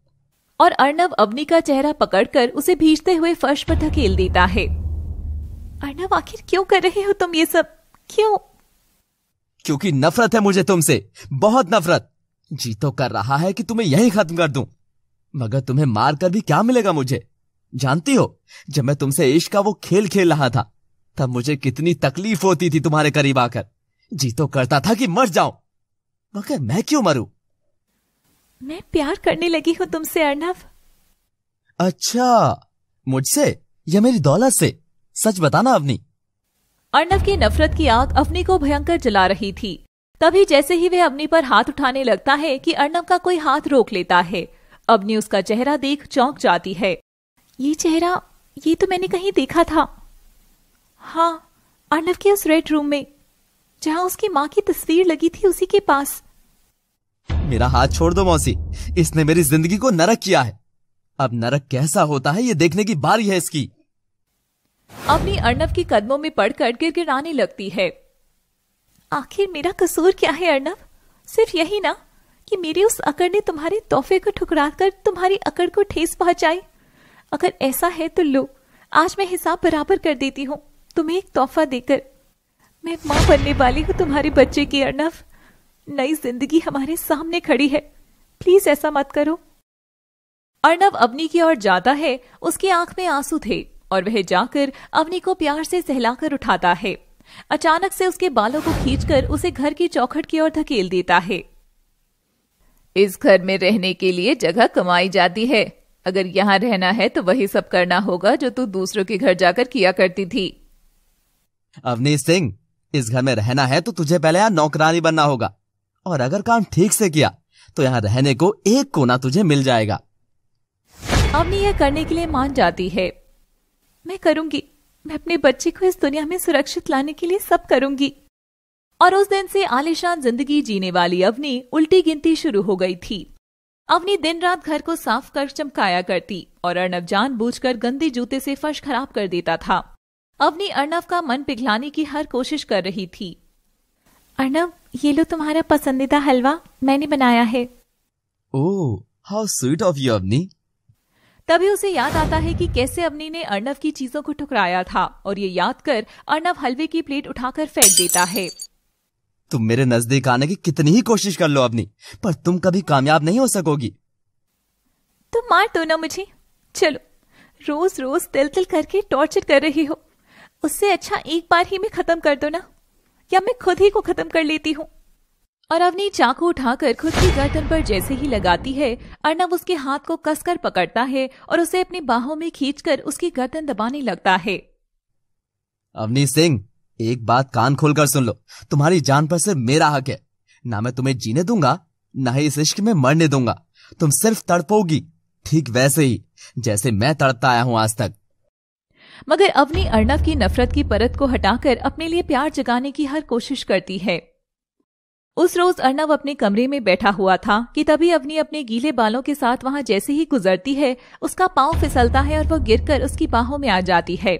और अर्णव अवनि का चेहरा पकड़कर उसे भीजते हुए फर्श पर धकेल देता है अर्णव आखिर क्यों कर रहे हो तुम ये सब क्यों क्योंकि नफरत है मुझे तुमसे बहुत नफरत जी तो कर रहा है कि तुम्हें यही खत्म कर दूं मगर तुम्हें मार कर भी क्या मिलेगा मुझे जानती हो जब मैं तुमसे इश्क का वो खेल खेल रहा था तब मुझे कितनी तकलीफ होती थी तुम्हारे करीब आकर जी तो करता था कि मर जाऊं मगर मैं क्यों मरूं मैं प्यार करने लगी हूँ तुमसे अर्णव अच्छा मुझसे या मेरी दौलत से सच बताना अवनी अर्णव की नफरत की आग अवनी को भयंकर जला रही थी तभी जैसे ही वह अवनी पर हाथ उठाने लगता है कि अर्णव का कोई हाथ रोक लेता है अवनी उसका चेहरा देख चौंक जाती है ये चेहरा ये तो मैंने कहीं देखा था हाँ अर्णव के उस रेड रूम में जहां उसकी माँ की तस्वीर लगी थी उसी के पास मेरा हाथ छोड़ दो मौसी इसने मेरी जिंदगी को नरक किया है अब नरक कैसा होता है ये देखने की बारी है इसकी अपनी अर्णव के कदमों में पड़कर गिरगिराने लगती है आखिर मेरा कसूर क्या है अर्णव सिर्फ यही ना कि मेरी उस अकड़ ने तुम्हारे तोहफे को ठुकरा कर तुम्हारी अकड़ को ठेस पहुंचाई अगर ऐसा है तो लो आज मैं हिसाब बराबर कर देती हूँ तुम्हें एक तोहफा देकर मैं माँ बनने वाली हूँ तुम्हारे बच्चे की अर्णव नई जिंदगी हमारे सामने खड़ी है प्लीज ऐसा मत करो अर्णव अवनी की ओर जाता है उसकी आंख में आंसू थे और वह जाकर अवनी को प्यार से सहलाकर उठाता है अचानक से उसके बालों को खींचकर उसे घर की चौखट की ओर धकेल देता है इस घर में रहने के लिए जगह कमाई जाती है अगर यहाँ रहना है तो वही सब करना होगा जो तू दूसरों के घर जाकर किया करती थी अवनी सिंह इस घर में रहना है तो तुझे पहले यहाँ नौकरानी बनना होगा और अगर काम ठीक से किया तो यहाँ रहने को एक कोना तुझे मिल जाएगा अवनी यह करने के लिए मान जाती है मैं करूंगी मैं अपने बच्चे को इस दुनिया में सुरक्षित लाने के लिए सब करूंगी और उस दिन से आलिशान जिंदगी जीने वाली अवनी उल्टी गिनती शुरू हो गई थी अवनी दिन रात घर को साफ कर चमकाया करती और अर्णव जान जानबूझकर गंदे जूते से फर्श खराब कर देता था अवनी अर्णव का मन पिघलाने की हर कोशिश कर रही थी अर्नब ये लो तुम्हारा पसंदीदा हलवा मैंने बनाया है oh how sweet of you Avni तभी उसे याद आता है कि कैसे अवनी ने अर्णव की चीजों को ठुकराया था और ये याद कर अर्णव हलवे की प्लेट उठाकर फेंक देता है तुम मेरे नजदीक आने की कितनी ही कोशिश कर लो अवनी पर तुम कभी कामयाब नहीं हो सकोगी तुम मार दो ना मुझे चलो रोज रोज तिल तिल करके टॉर्चर कर रही हो उससे अच्छा एक बार ही मैं खत्म कर दो ना या मैं खुद ही को खत्म कर लेती हूँ और अवनी चाकू उठाकर खुद की गर्दन पर जैसे ही लगाती है अर्नब उसके हाथ को कसकर पकड़ता है और उसे अपनी बाहों में खींचकर उसकी गर्दन दबाने लगता है अवनी सिंह एक बात कान खोलकर सुन लो तुम्हारी जान पर सिर्फ मेरा हक है ना मैं तुम्हें जीने दूंगा ना ही इस इश्क में मरने दूंगा तुम सिर्फ तड़पोगी ठीक वैसे ही जैसे मैं तड़पता आया हूं आज तक मगर अवनी अर्णव की नफरत की परत को हटाकर अपने लिए प्यार जगाने की हर कोशिश करती है उस रोज अर्णव अपने कमरे में बैठा हुआ था कि तभी अवनी अपने गीले बालों के साथ वहां जैसे ही गुजरती है उसका पांव फिसलता है और वह गिरकर उसकी बाहों में आ जाती है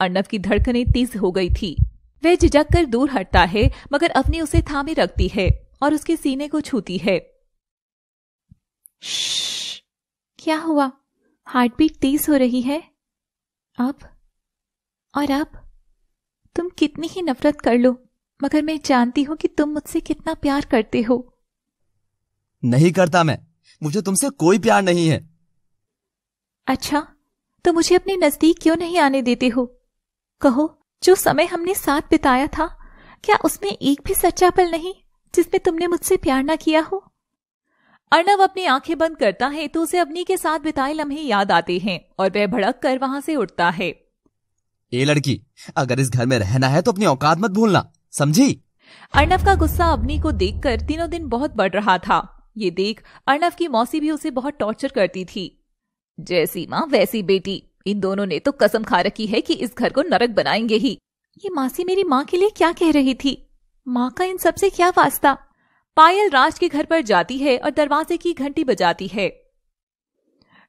अर्णव की धड़कनें तेज हो गई थी वह झिझक कर दूर हटता है मगर अवनी उसे थामे रखती है और उसके सीने को छूती है क्या हुआ हार्ट बीट तेज हो रही है अब और आप तुम कितनी ही नफरत कर लो मगर मैं जानती हूँ कि तुम मुझसे कितना प्यार करते हो नहीं करता मैं मुझे तुमसे कोई प्यार नहीं है अच्छा तो मुझे अपने नजदीक क्यों नहीं आने देते हो कहो जो समय हमने साथ बिताया था क्या उसमें एक भी सच्चा पल नहीं जिसमें तुमने मुझसे प्यार ना किया हो अर्णव अपनी आंखें बंद करता है तो उसे अवनी के साथ बिताए लम्हे याद आते हैं और वह भड़क कर वहां से उठता है ए लड़की अगर इस घर में रहना है तो अपनी औकात मत भूलना समझी अर्णव का गुस्सा अवनी को देखकर तीनों दिन बहुत बढ़ रहा था ये देख अर्णव की मौसी भी उसे बहुत टॉर्चर करती थी जैसी माँ वैसी बेटी इन दोनों ने तो कसम खा रखी है कि इस घर को नरक बनाएंगे ही ये मासी मेरी माँ के लिए क्या कह रही थी माँ का इन सबसे क्या वास्ता पायल राज के घर पर जाती है और दरवाजे की घंटी बजाती है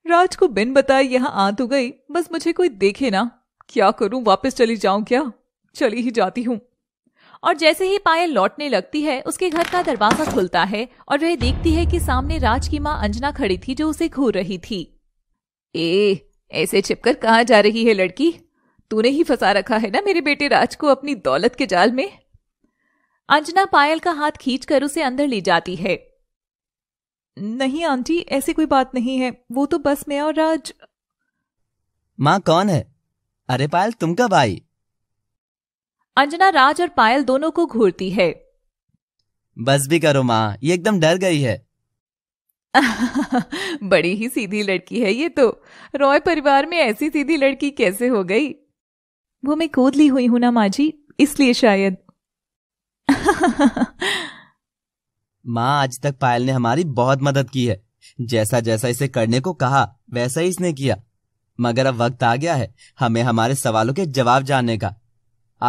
राज को बिन बताए यहाँ आ तो गई बस मुझे कोई देखे ना क्या करूं वापस चली जाऊं क्या चली ही जाती हूं और जैसे ही पायल लौटने लगती है उसके घर का दरवाजा खुलता है और वह देखती है कि सामने राज की माँ अंजना खड़ी थी जो उसे घूर रही थी ए ऐसे छिपकर कहाँ जा रही है लड़की तूने ही फंसा रखा है ना मेरे बेटे राज को अपनी दौलत के जाल में अंजना पायल का हाथ खींचकर उसे अंदर ले जाती है नहीं आंटी ऐसी कोई बात नहीं है वो तो बस मैं और राज माँ कौन है अरे पायल तुम कब आई अंजना राज और पायल दोनों को घूरती है बस भी करो माँ ये एकदम डर गई है बड़ी ही सीधी लड़की है ये तो रॉय परिवार में ऐसी सीधी लड़की कैसे हो गई वो मैं कूद ली हुई हूं ना माँ जी इसलिए शायद माँ आज तक पायल ने हमारी बहुत मदद की है जैसा जैसा इसे करने को कहा वैसा ही इसने किया मगर अब वक्त आ गया है हमें हमारे सवालों के जवाब जानने का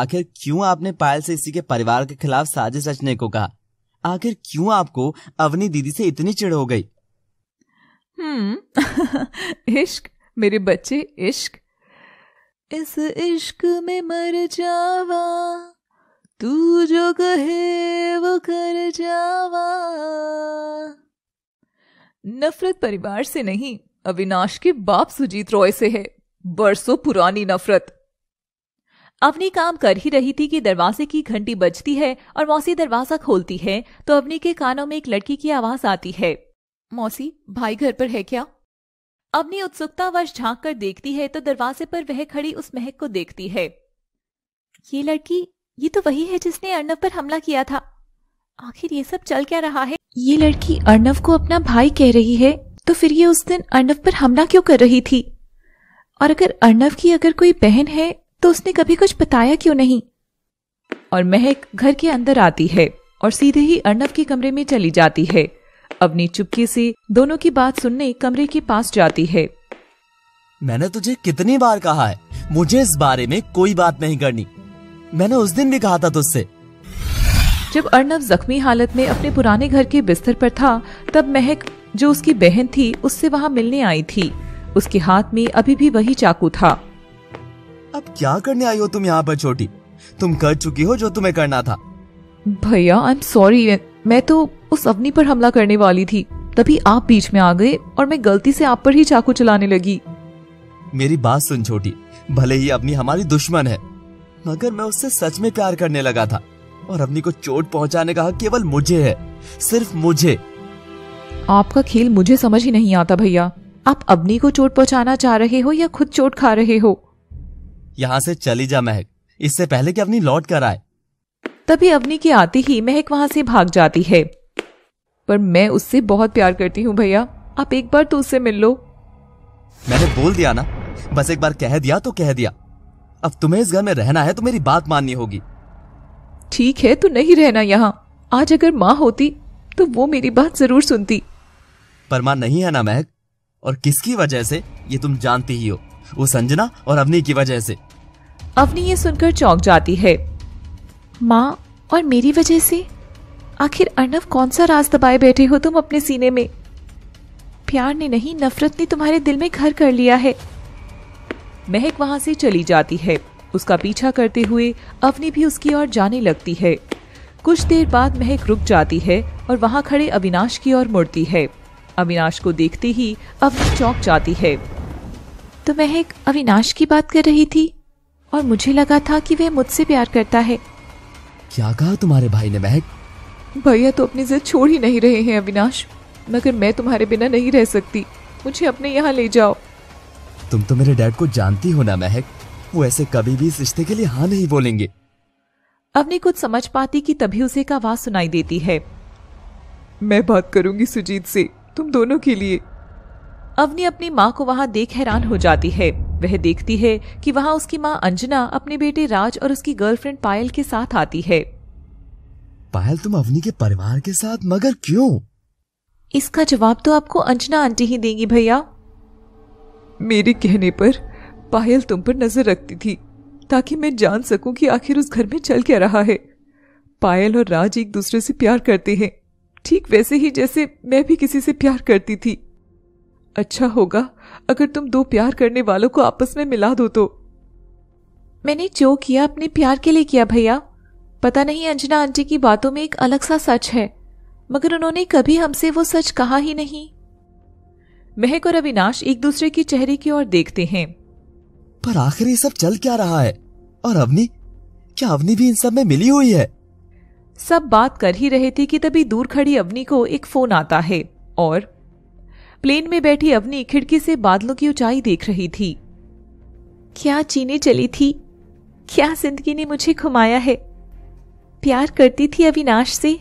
आखिर क्यों आपने पायल से इसी के परिवार के खिलाफ साजिश रचने को कहा आखिर क्यों आपको अवनी दीदी से इतनी चिड़ हो गई हम्म इश्क मेरे बच्चे इश्क इस इश्क में मर जावा तू जो कहे वो कर जावा नफरत परिवार से नहीं अविनाश के बाप सुजीत रॉय से है बरसों पुरानी नफरत अवनी काम कर ही रही थी कि दरवाजे की घंटी बजती है और मौसी दरवाजा खोलती है तो अवनी के कानों में एक लड़की की आवाज आती है मौसी भाई घर पर है क्या अवनी उत्सुकतावश झांक कर देखती है तो दरवाजे पर वह खड़ी उस महक को देखती है ये लड़की ये तो वही है जिसने अर्णव पर हमला किया था आखिर ये सब चल क्या रहा है ये लड़की अर्णव को अपना भाई कह रही है तो फिर ये उस दिन अर्णव पर हमला क्यों कर रही थी और अगर अर्णव की अगर कोई बहन है तो उसने कभी कुछ बताया क्यों नहीं और महक घर के अंदर आती है और सीधे ही अर्णव के कमरे में चली जाती है अपनी चुपके से दोनों की बात सुनने कमरे के पास जाती है मैंने तुझे कितनी बार कहा है मुझे इस बारे में कोई बात नहीं करनी मैंने उस दिन भी कहा था तुझसे जब अर्णव जख्मी हालत में अपने पुराने घर के बिस्तर पर था तब महक जो उसकी बहन थी उससे वहां मिलने आई थी उसके हाथ में अभी भी वही चाकू था अब क्या करने आई हो तुम यहाँ पर छोटी तुम कर चुकी हो जो तुम्हें करना था भैया आई एम सॉरी मैं तो उस अवनी पर हमला करने वाली थी तभी आप बीच में आ गए और मैं गलती से आप पर ही चाकू चलाने लगी मेरी बात सुन छोटी भले ही अवनी हमारी दुश्मन है मगर मैं उससे सच में प्यार करने लगा था और अवनी को चोट पहुंचाने का केवल मुझे है सिर्फ मुझे आपका खेल मुझे समझ ही नहीं आता भैया आप अबनी को चोट पहुंचाना चाह रहे हो या खुद चोट खा रहे हो यहाँ से चली जा महक इससे पहले कि अवनी लौट कर आए तभी अवनी की आती ही महक वहां से भाग जाती है पर मैं उससे बहुत प्यार करती हूँ भैया आप एक बार तो उससे मिल लो मैंने बोल दिया ना बस एक बार कह दिया तो कह दिया अब तुम्हें इस घर में रहना है तो मेरी बात माननी होगी ठीक है तो नहीं रहना यहाँ आज अगर माँ होती तो वो मेरी बात जरूर सुनती पर माँ नहीं है ना महक और किसकी वजह से ये तुम जानती ही हो वो संजना और अवनी की वजह से अवनी ये सुनकर चौंक जाती है माँ और मेरी वजह से आखिर अर्णव कौन सा राज दबाए बैठे हो तुम अपने सीने में प्यार ने नहीं नफरत ने तुम्हारे दिल में घर कर लिया है महक वहां से चली जाती है उसका पीछा करते हुए अवनी भी उसकी ओर जाने लगती है कुछ देर बाद महक रुक जाती है और वहां खड़े अविनाश की ओर मुड़ती है अविनाश को देखते ही अवनी चौंक जाती है तो महक अविनाश की बात कर रही थी और मुझे लगा था कि वह मुझसे प्यार करता है क्या कहा तुम्हारे भाई ने महक भैया तो अपनी जिद छोड़ ही नहीं रहे हैं अविनाश मगर मैं तुम्हारे बिना नहीं रह सकती मुझे अपने यहाँ ले जाओ तुम तो मेरे डैड को जानती हो ना महक वो ऐसे कभी भी इस रिश्ते के लिए हाँ नहीं बोलेंगे अवनी कुछ समझ पाती कि तभी उसे एक आवाज सुनाई देती है मैं बात करूंगी सुजीत से तुम दोनों के लिए अवनी अपनी माँ को वहाँ देख हैरान हो जाती है वह देखती है कि वहाँ उसकी माँ अंजना अपने बेटे राज और उसकी गर्लफ्रेंड पायल के साथ आती है पायल तुम अवनी के परिवार के साथ मगर क्यों इसका जवाब तो आपको अंजना आंटी ही देंगी भैया मेरे कहने पर पायल तुम पर नजर रखती थी ताकि मैं जान सकूं कि आखिर उस घर में चल क्या रहा है पायल और राज एक दूसरे से प्यार करते हैं ठीक वैसे ही जैसे मैं भी किसी से प्यार करती थी अच्छा होगा अगर तुम दो प्यार करने वालों को आपस में मिला दो तो मैंने जो किया अपने प्यार के लिए किया भैया पता नहीं अंजना आंटी की बातों में एक अलग सा सच है मगर उन्होंने कभी हमसे वो सच कहा ही नहीं महक और अविनाश एक दूसरे के चेहरे की ओर देखते हैं पर आखिर ये सब चल क्या रहा है और अवनी क्या अवनी भी इन सब में मिली हुई है सब बात कर ही रहे थे कि तभी दूर खड़ी अवनी को एक फोन आता है और प्लेन में बैठी अवनी खिड़की से बादलों की ऊंचाई देख रही थी क्या चीने चली थी क्या जिंदगी ने मुझे घुमाया है प्यार करती थी अविनाश से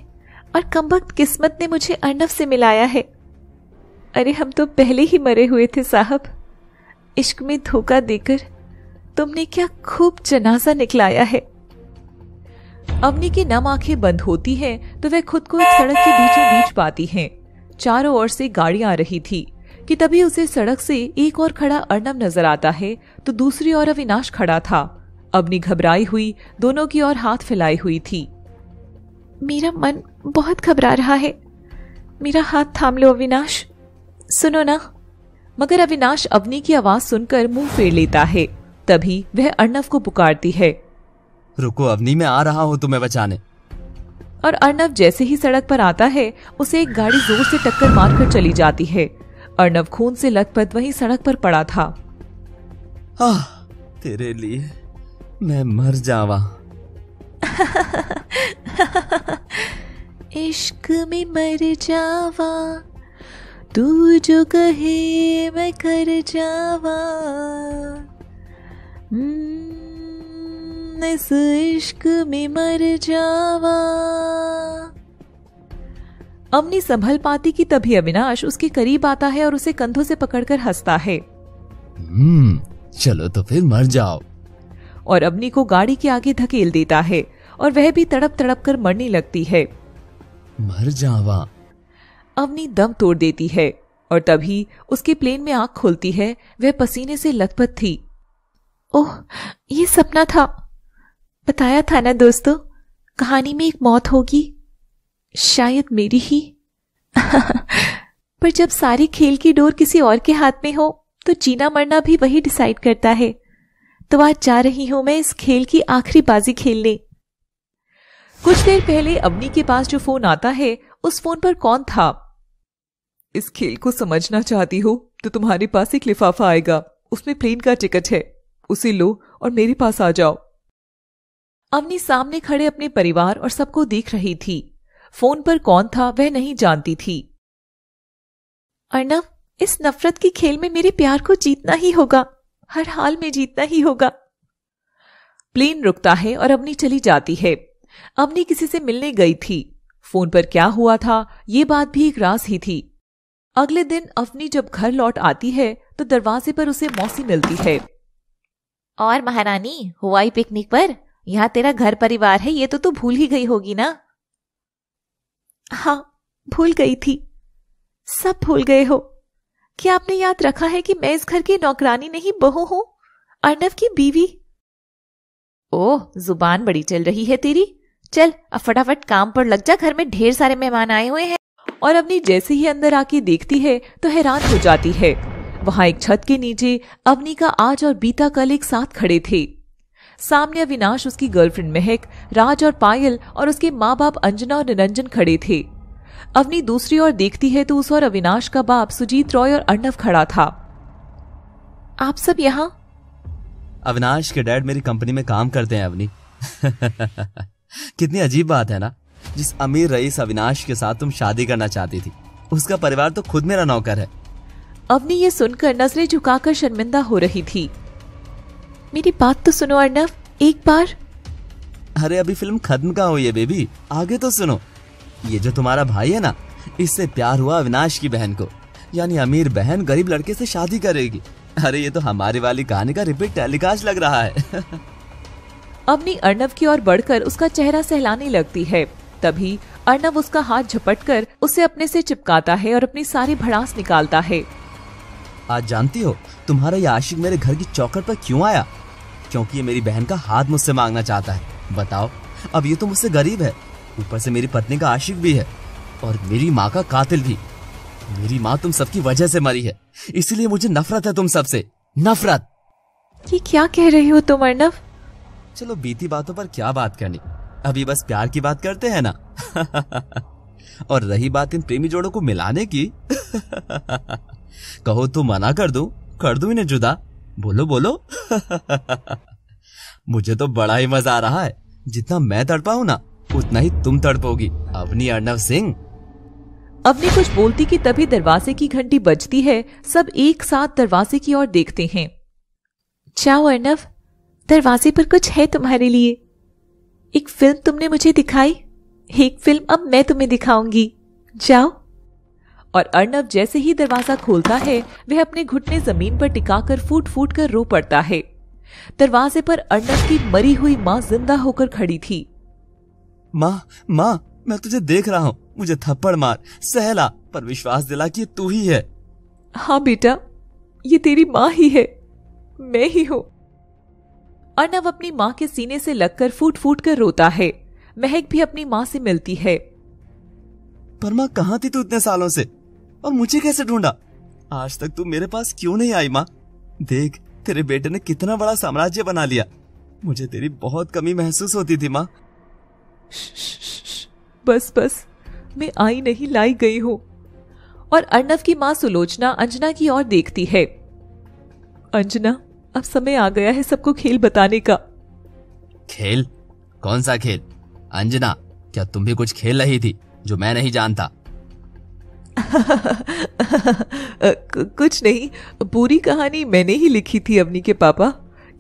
और कमबख्त किस्मत ने मुझे अर्णव से मिलाया है अरे हम तो पहले ही मरे हुए थे साहब इश्क में धोखा देकर तुमने क्या खूब जनाजा निकलाया है अवनी की नम आंखें बंद होती हैं तो वह खुद को एक सड़क के बीचों बीच पाती हैं। चारों ओर से गाड़ी आ रही थी कि तभी उसे सड़क से एक और खड़ा अर्णब नजर आता है तो दूसरी ओर अविनाश खड़ा था अवनी घबराई हुई दोनों की ओर हाथ फैलाई हुई थी मेरा मन बहुत घबरा रहा है मेरा हाथ थाम लो अविनाश सुनो ना मगर अविनाश अवनी की आवाज सुनकर मुंह फेर लेता है तभी वह अर्णव को पुकारती है रुको अवनी मैं आ रहा हूँ तुम्हें बचाने और अर्णव जैसे ही सड़क पर आता है उसे एक गाड़ी जोर से टक्कर मारकर चली जाती है अर्नब खून से लथपथ वहीं सड़क पर पड़ा था आ, तेरे लिए मैं मर जावा इश्क में मर जावा तू जो कहे मैं कर जावा hmm. इस इश्क में मर जावा अमनी संभल पाती कि तभी अविनाश उसके करीब आता है और उसे कंधों से पकड़कर हंसता है हम्म चलो तो फिर मर जाओ और अवनी को गाड़ी के आगे धकेल देता है और वह भी तड़प तड़प कर मरने लगती है मर जावा अवनी दम तोड़ देती है और तभी उसके प्लेन में आंख खोलती है वह पसीने से लथपथ थी ओह ये सपना था बताया था ना दोस्तों कहानी में एक मौत होगी शायद मेरी ही पर जब सारी खेल की डोर किसी और के हाथ में हो तो जीना मरना भी वही डिसाइड करता है तो आज जा रही हूं मैं इस खेल की आखिरी बाजी खेलने कुछ देर पहले अवनी के पास जो फोन आता है उस फोन पर कौन था इस खेल को समझना चाहती हो तो तुम्हारे पास एक लिफाफा आएगा उसमें प्लेन का टिकट है उसे लो और मेरे पास आ जाओ अवनी सामने खड़े अपने परिवार और सबको देख रही थी फोन पर कौन था वह नहीं जानती थी अर्णव इस नफरत के खेल में मेरे प्यार को जीतना ही होगा हर हाल में जीतना ही होगा प्लेन रुकता है और अवनी चली जाती है अवनी किसी से मिलने गई थी फोन पर क्या हुआ था ये बात भी एक रास ही थी अगले दिन अवनी जब घर लौट आती है तो दरवाजे पर उसे मौसी मिलती है और महारानी हुआई पिकनिक पर यहां तेरा घर परिवार है ये तो तू भूल ही गई होगी ना हाँ भूल गई थी सब भूल गए हो क्या आपने याद रखा है कि मैं इस घर की नौकरानी नहीं बहू हूं अर्णव की बीवी ओह जुबान बड़ी चल रही है तेरी चल अब फटाफट काम पर लग जा घर में ढेर सारे मेहमान आए हुए हैं और अपनी जैसे ही अंदर आके देखती है तो हैरान हो जाती है वहां एक छत के नीचे अवनी का आज और बीता कल एक साथ खड़े थे सामने अविनाश उसकी गर्लफ्रेंड महक राज और पायल और उसके माँ बाप अंजना और निरंजन खड़े थे अवनी दूसरी ओर देखती है तो उस और अविनाश का बाप सुजीत रॉय और अर्णव खड़ा था आप सब यहाँ अविनाश के डैड मेरी कंपनी में काम करते हैं अवनी कितनी अजीब बात है ना जिस अमीर रईस अविनाश के साथ तुम शादी करना चाहती थी उसका परिवार तो खुद मेरा नौकर है अवनी ये सुनकर नजरें झुकाकर शर्मिंदा हो रही थी मेरी बात तो सुनो अर्नब एक बार अरे अभी फिल्म खत्म कहा हुई है बेबी आगे तो सुनो ये जो तुम्हारा भाई है ना इससे प्यार हुआ अविनाश की बहन को यानी अमीर बहन गरीब लड़के से शादी करेगी अरे ये तो हमारे वाली कहानी का रिपीट टेलीकास्ट लग रहा है अवनी अर्नव की ओर बढ़कर उसका चेहरा सहलाने लगती है तभी अर्नब उसका हाथ झपटकर उसे अपने से चिपकाता है और अपनी सारी भड़ास निकालता है आज जानती हो तुम्हारा ये आशिक मेरे घर की चौकट पर क्यों आया क्योंकि ये मेरी बहन का हाथ मुझसे मांगना चाहता है बताओ अब ये तो मुझसे गरीब है ऊपर से मेरी पत्नी का आशिक भी है और मेरी माँ का कातिल भी मेरी माँ तुम सबकी वजह से मरी है इसलिए मुझे नफरत है तुम सबसे नफरत ये क्या कह रहे हो तुम अर्नव चलो बीती बातों पर क्या बात करनी अभी बस प्यार की बात करते हैं ना और रही बात इन प्रेमी जोड़ों को मिलाने की कहो तो मना कर दू कर दू इन्हें जुदा बोलो बोलो मुझे तो बड़ा ही मजा आ रहा है जितना मैं तड़पाऊ ना उतना ही तुम तड़पोगी अवनी अर्णव सिंह अवनी कुछ बोलती कि तभी दरवाजे की घंटी बजती है सब एक साथ दरवाजे की ओर देखते हैं जाओ अर्णव दरवाजे पर कुछ है तुम्हारे लिए एक फिल्म तुमने मुझे दिखाई एक फिल्म अब मैं तुम्हें दिखाऊंगी जाओ और अर्णव जैसे ही दरवाजा खोलता है वह अपने घुटने जमीन पर टिकाकर फूट फूट कर रो पड़ता है दरवाजे पर अर्णव की मरी हुई माँ जिंदा होकर खड़ी थी माँ माँ मैं तुझे देख रहा हूँ मुझे थप्पड़ मार सहला पर विश्वास दिला कि तू ही है हाँ बेटा ये तेरी माँ ही है मैं ही हूँ अर्णव अपनी माँ के सीने से लगकर फूट फूट कर रोता है महक भी अपनी माँ से मिलती है पर माँ कहाँ थी तू इतने सालों से और मुझे कैसे ढूंढा आज तक तू मेरे पास क्यों नहीं आई माँ देख तेरे बेटे ने कितना बड़ा साम्राज्य बना लिया मुझे तेरी बहुत कमी महसूस होती थी माँ बस बस मैं आई नहीं लाई गई हूँ और अर्णव की माँ सुलोचना अंजना की ओर देखती है अंजना अब समय आ गया है सबको खेल बताने का खेल कौन सा खेल अंजना क्या तुम भी कुछ खेल रही थी जो मैं नहीं जानता कुछ नहीं पूरी कहानी मैंने ही लिखी थी अवनी के पापा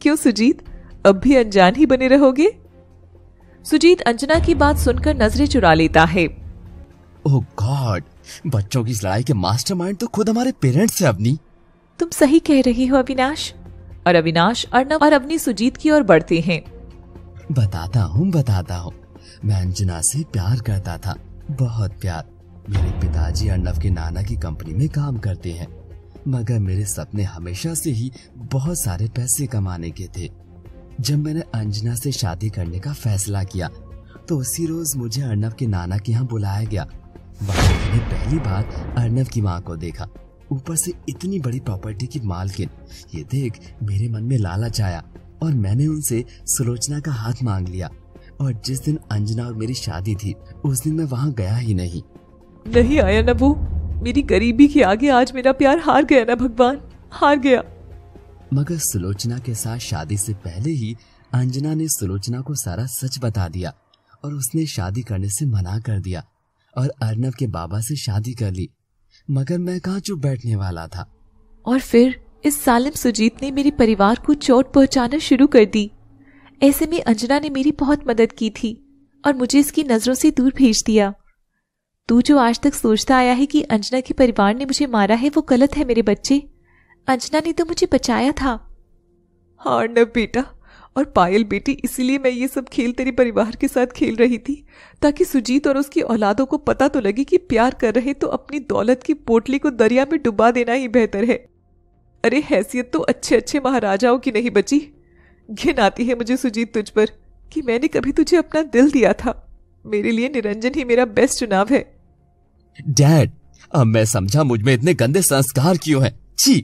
क्यों सुजीत अब भी अनजान ही बने रहोगे सुजीत अंजना की बात सुनकर नजरें चुरा लेता है ओह गॉड बच्चों की लड़ाई के मास्टरमाइंड तो खुद हमारे पेरेंट्स हैं अवनी तुम सही कह रही हो अविनाश और अविनाश अर्णव और अवनी सुजीत की ओर बढ़ते हैं बताता हूँ बताता हूँ मैं अंजना से प्यार करता था बहुत प्यार मेरे पिताजी अर्णव के नाना की कंपनी में काम करते हैं मगर मेरे सपने हमेशा से ही बहुत सारे पैसे कमाने के थे जब मैंने अंजना से शादी करने का फैसला किया तो उसी रोज मुझे अर्णव के नाना के यहाँ बुलाया गया मैंने पहली बार अर्णव की माँ को देखा ऊपर से इतनी बड़ी प्रॉपर्टी की मालकिन ये देख मेरे मन में लालच आया और मैंने उनसे सुलोचना का हाथ मांग लिया और जिस दिन अंजना और मेरी शादी थी उस दिन मैं वहाँ गया ही नहीं नहीं आया ना वो मेरी गरीबी के आगे आज मेरा प्यार हार गया ना भगवान हार गया मगर सुलोचना के साथ शादी से पहले ही अंजना ने सुलोचना को सारा सच बता दिया और उसने शादी करने से मना कर दिया और अर्नव के बाबा से शादी कर ली मगर मैं कहा चुप बैठने वाला था और फिर इस सालिम सुजीत ने मेरे परिवार को चोट पहुंचाना शुरू कर दी ऐसे में अंजना ने मेरी बहुत मदद की थी और मुझे इसकी नजरों से दूर भेज दिया तू जो आज तक सोचता आया है कि अंजना के परिवार ने मुझे मारा है वो गलत है मेरे बच्चे अंजना ने तो मुझे बचाया था हार न बेटा और पायल बेटी इसीलिए मैं ये सब खेल तेरे परिवार के साथ खेल रही थी ताकि सुजीत और उसकी औलादों को पता तो लगे कि प्यार कर रहे तो अपनी दौलत की पोटली को दरिया में डुबा देना ही बेहतर है अरे हैसियत तो अच्छे अच्छे महाराजाओं की नहीं बची घिन आती है मुझे सुजीत तुझ पर कि मैंने कभी तुझे अपना दिल दिया था मेरे लिए निरंजन ही मेरा बेस्ट चुनाव है डैड अब मैं समझा मुझ में इतने गंदे संस्कार क्यों हैं छी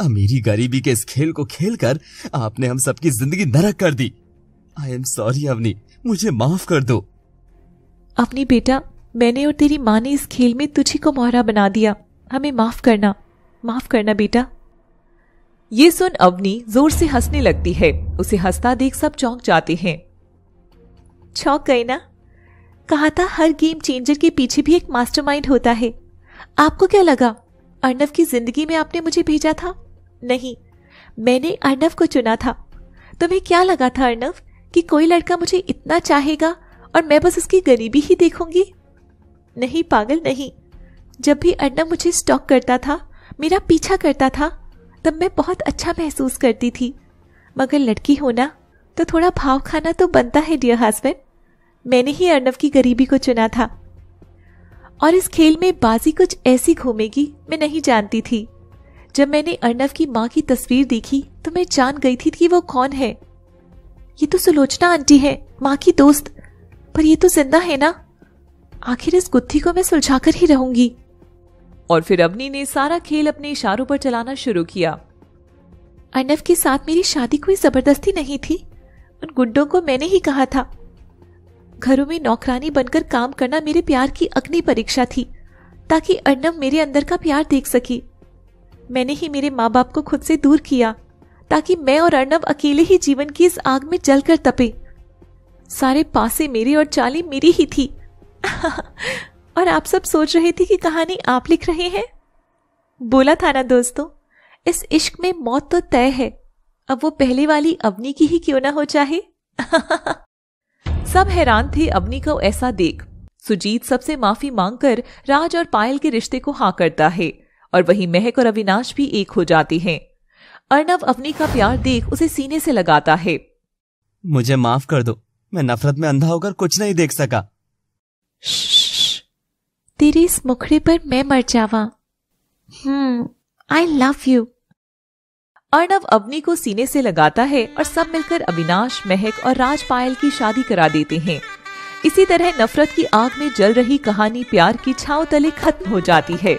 अब मेरी गरीबी के इस खेल को खेलकर आपने हम सबकी जिंदगी नरक कर दी आई एम सॉरी अवनी मुझे माफ कर दो अपनी बेटा मैंने और तेरी माँ ने इस खेल में तुझे को मोहरा बना दिया हमें माफ करना माफ करना बेटा ये सुन अवनी जोर से हंसने लगती है उसे हंसता देख सब चौंक जाते हैं चौंक गए ना कहा था हर गेम चेंजर के पीछे भी एक मास्टरमाइंड होता है आपको क्या लगा अर्नव की जिंदगी में आपने मुझे भेजा था नहीं मैंने अर्नव को चुना था तुम्हें क्या लगा था अर्नव कि कोई लड़का मुझे इतना चाहेगा और मैं बस उसकी गरीबी ही देखूंगी नहीं पागल नहीं जब भी अर्नव मुझे स्टॉक करता था मेरा पीछा करता था तब मैं बहुत अच्छा महसूस करती थी मगर लड़की होना तो थोड़ा भाव खाना तो बनता है डियर हस्बैंड मैंने ही अर्णव की गरीबी को चुना था और इस खेल में बाजी कुछ ऐसी घूमेगी मैं नहीं जानती थी जब मैंने अर्णव की माँ की तस्वीर देखी तो मैं जान गई थी कि वो कौन है ये तो सुलोचना आंटी है माँ की दोस्त पर ये तो जिंदा है ना आखिर इस गुत्थी को मैं सुलझाकर ही रहूंगी और फिर अवनी ने सारा खेल अपने इशारों पर चलाना शुरू किया अर्णव के साथ मेरी शादी कोई जबरदस्ती नहीं थी उन गुंडों को मैंने ही कहा था घरों में नौकरानी बनकर काम करना मेरे प्यार की अग्नि परीक्षा थी ताकि अर्णव मेरे अंदर का प्यार देख सके मैंने ही मेरे माँ बाप को खुद से दूर किया ताकि मैं और अर्णव अकेले ही जीवन की इस आग में जलकर तपे सारे पासे मेरे और चाली मेरी ही थी और आप सब सोच रहे थे कि कहानी आप लिख रहे हैं बोला था ना दोस्तों इस इश्क में मौत तो तय है अब वो पहले वाली अवनी की ही क्यों ना हो चाहे सब हैरान थे अवनी को ऐसा देख सुजीत सबसे माफी मांगकर राज और पायल के रिश्ते को हाँ करता है और वही महक और अविनाश भी एक हो जाते हैं अर्णव अवनी का प्यार देख उसे सीने से लगाता है मुझे माफ कर दो मैं नफरत में अंधा होकर कुछ नहीं देख सका तेरे इस मुखड़े पर मैं मर जावा hmm I love you Arnav Avni को सीने से लगाता है और सब मिलकर अविनाश महक और राज पायल की शादी करा देते हैं इसी तरह नफरत की आग में जल रही कहानी प्यार की छाव तले खत्म हो जाती है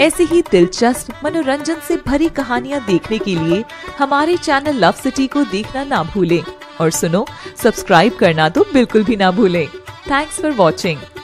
ऐसी ही दिलचस्प मनोरंजन से भरी कहानियाँ देखने के लिए हमारे चैनल लव सिटी को देखना ना भूलें और सुनो सब्सक्राइब करना तो बिल्कुल भी ना भूलें थैंक्स फॉर वॉचिंग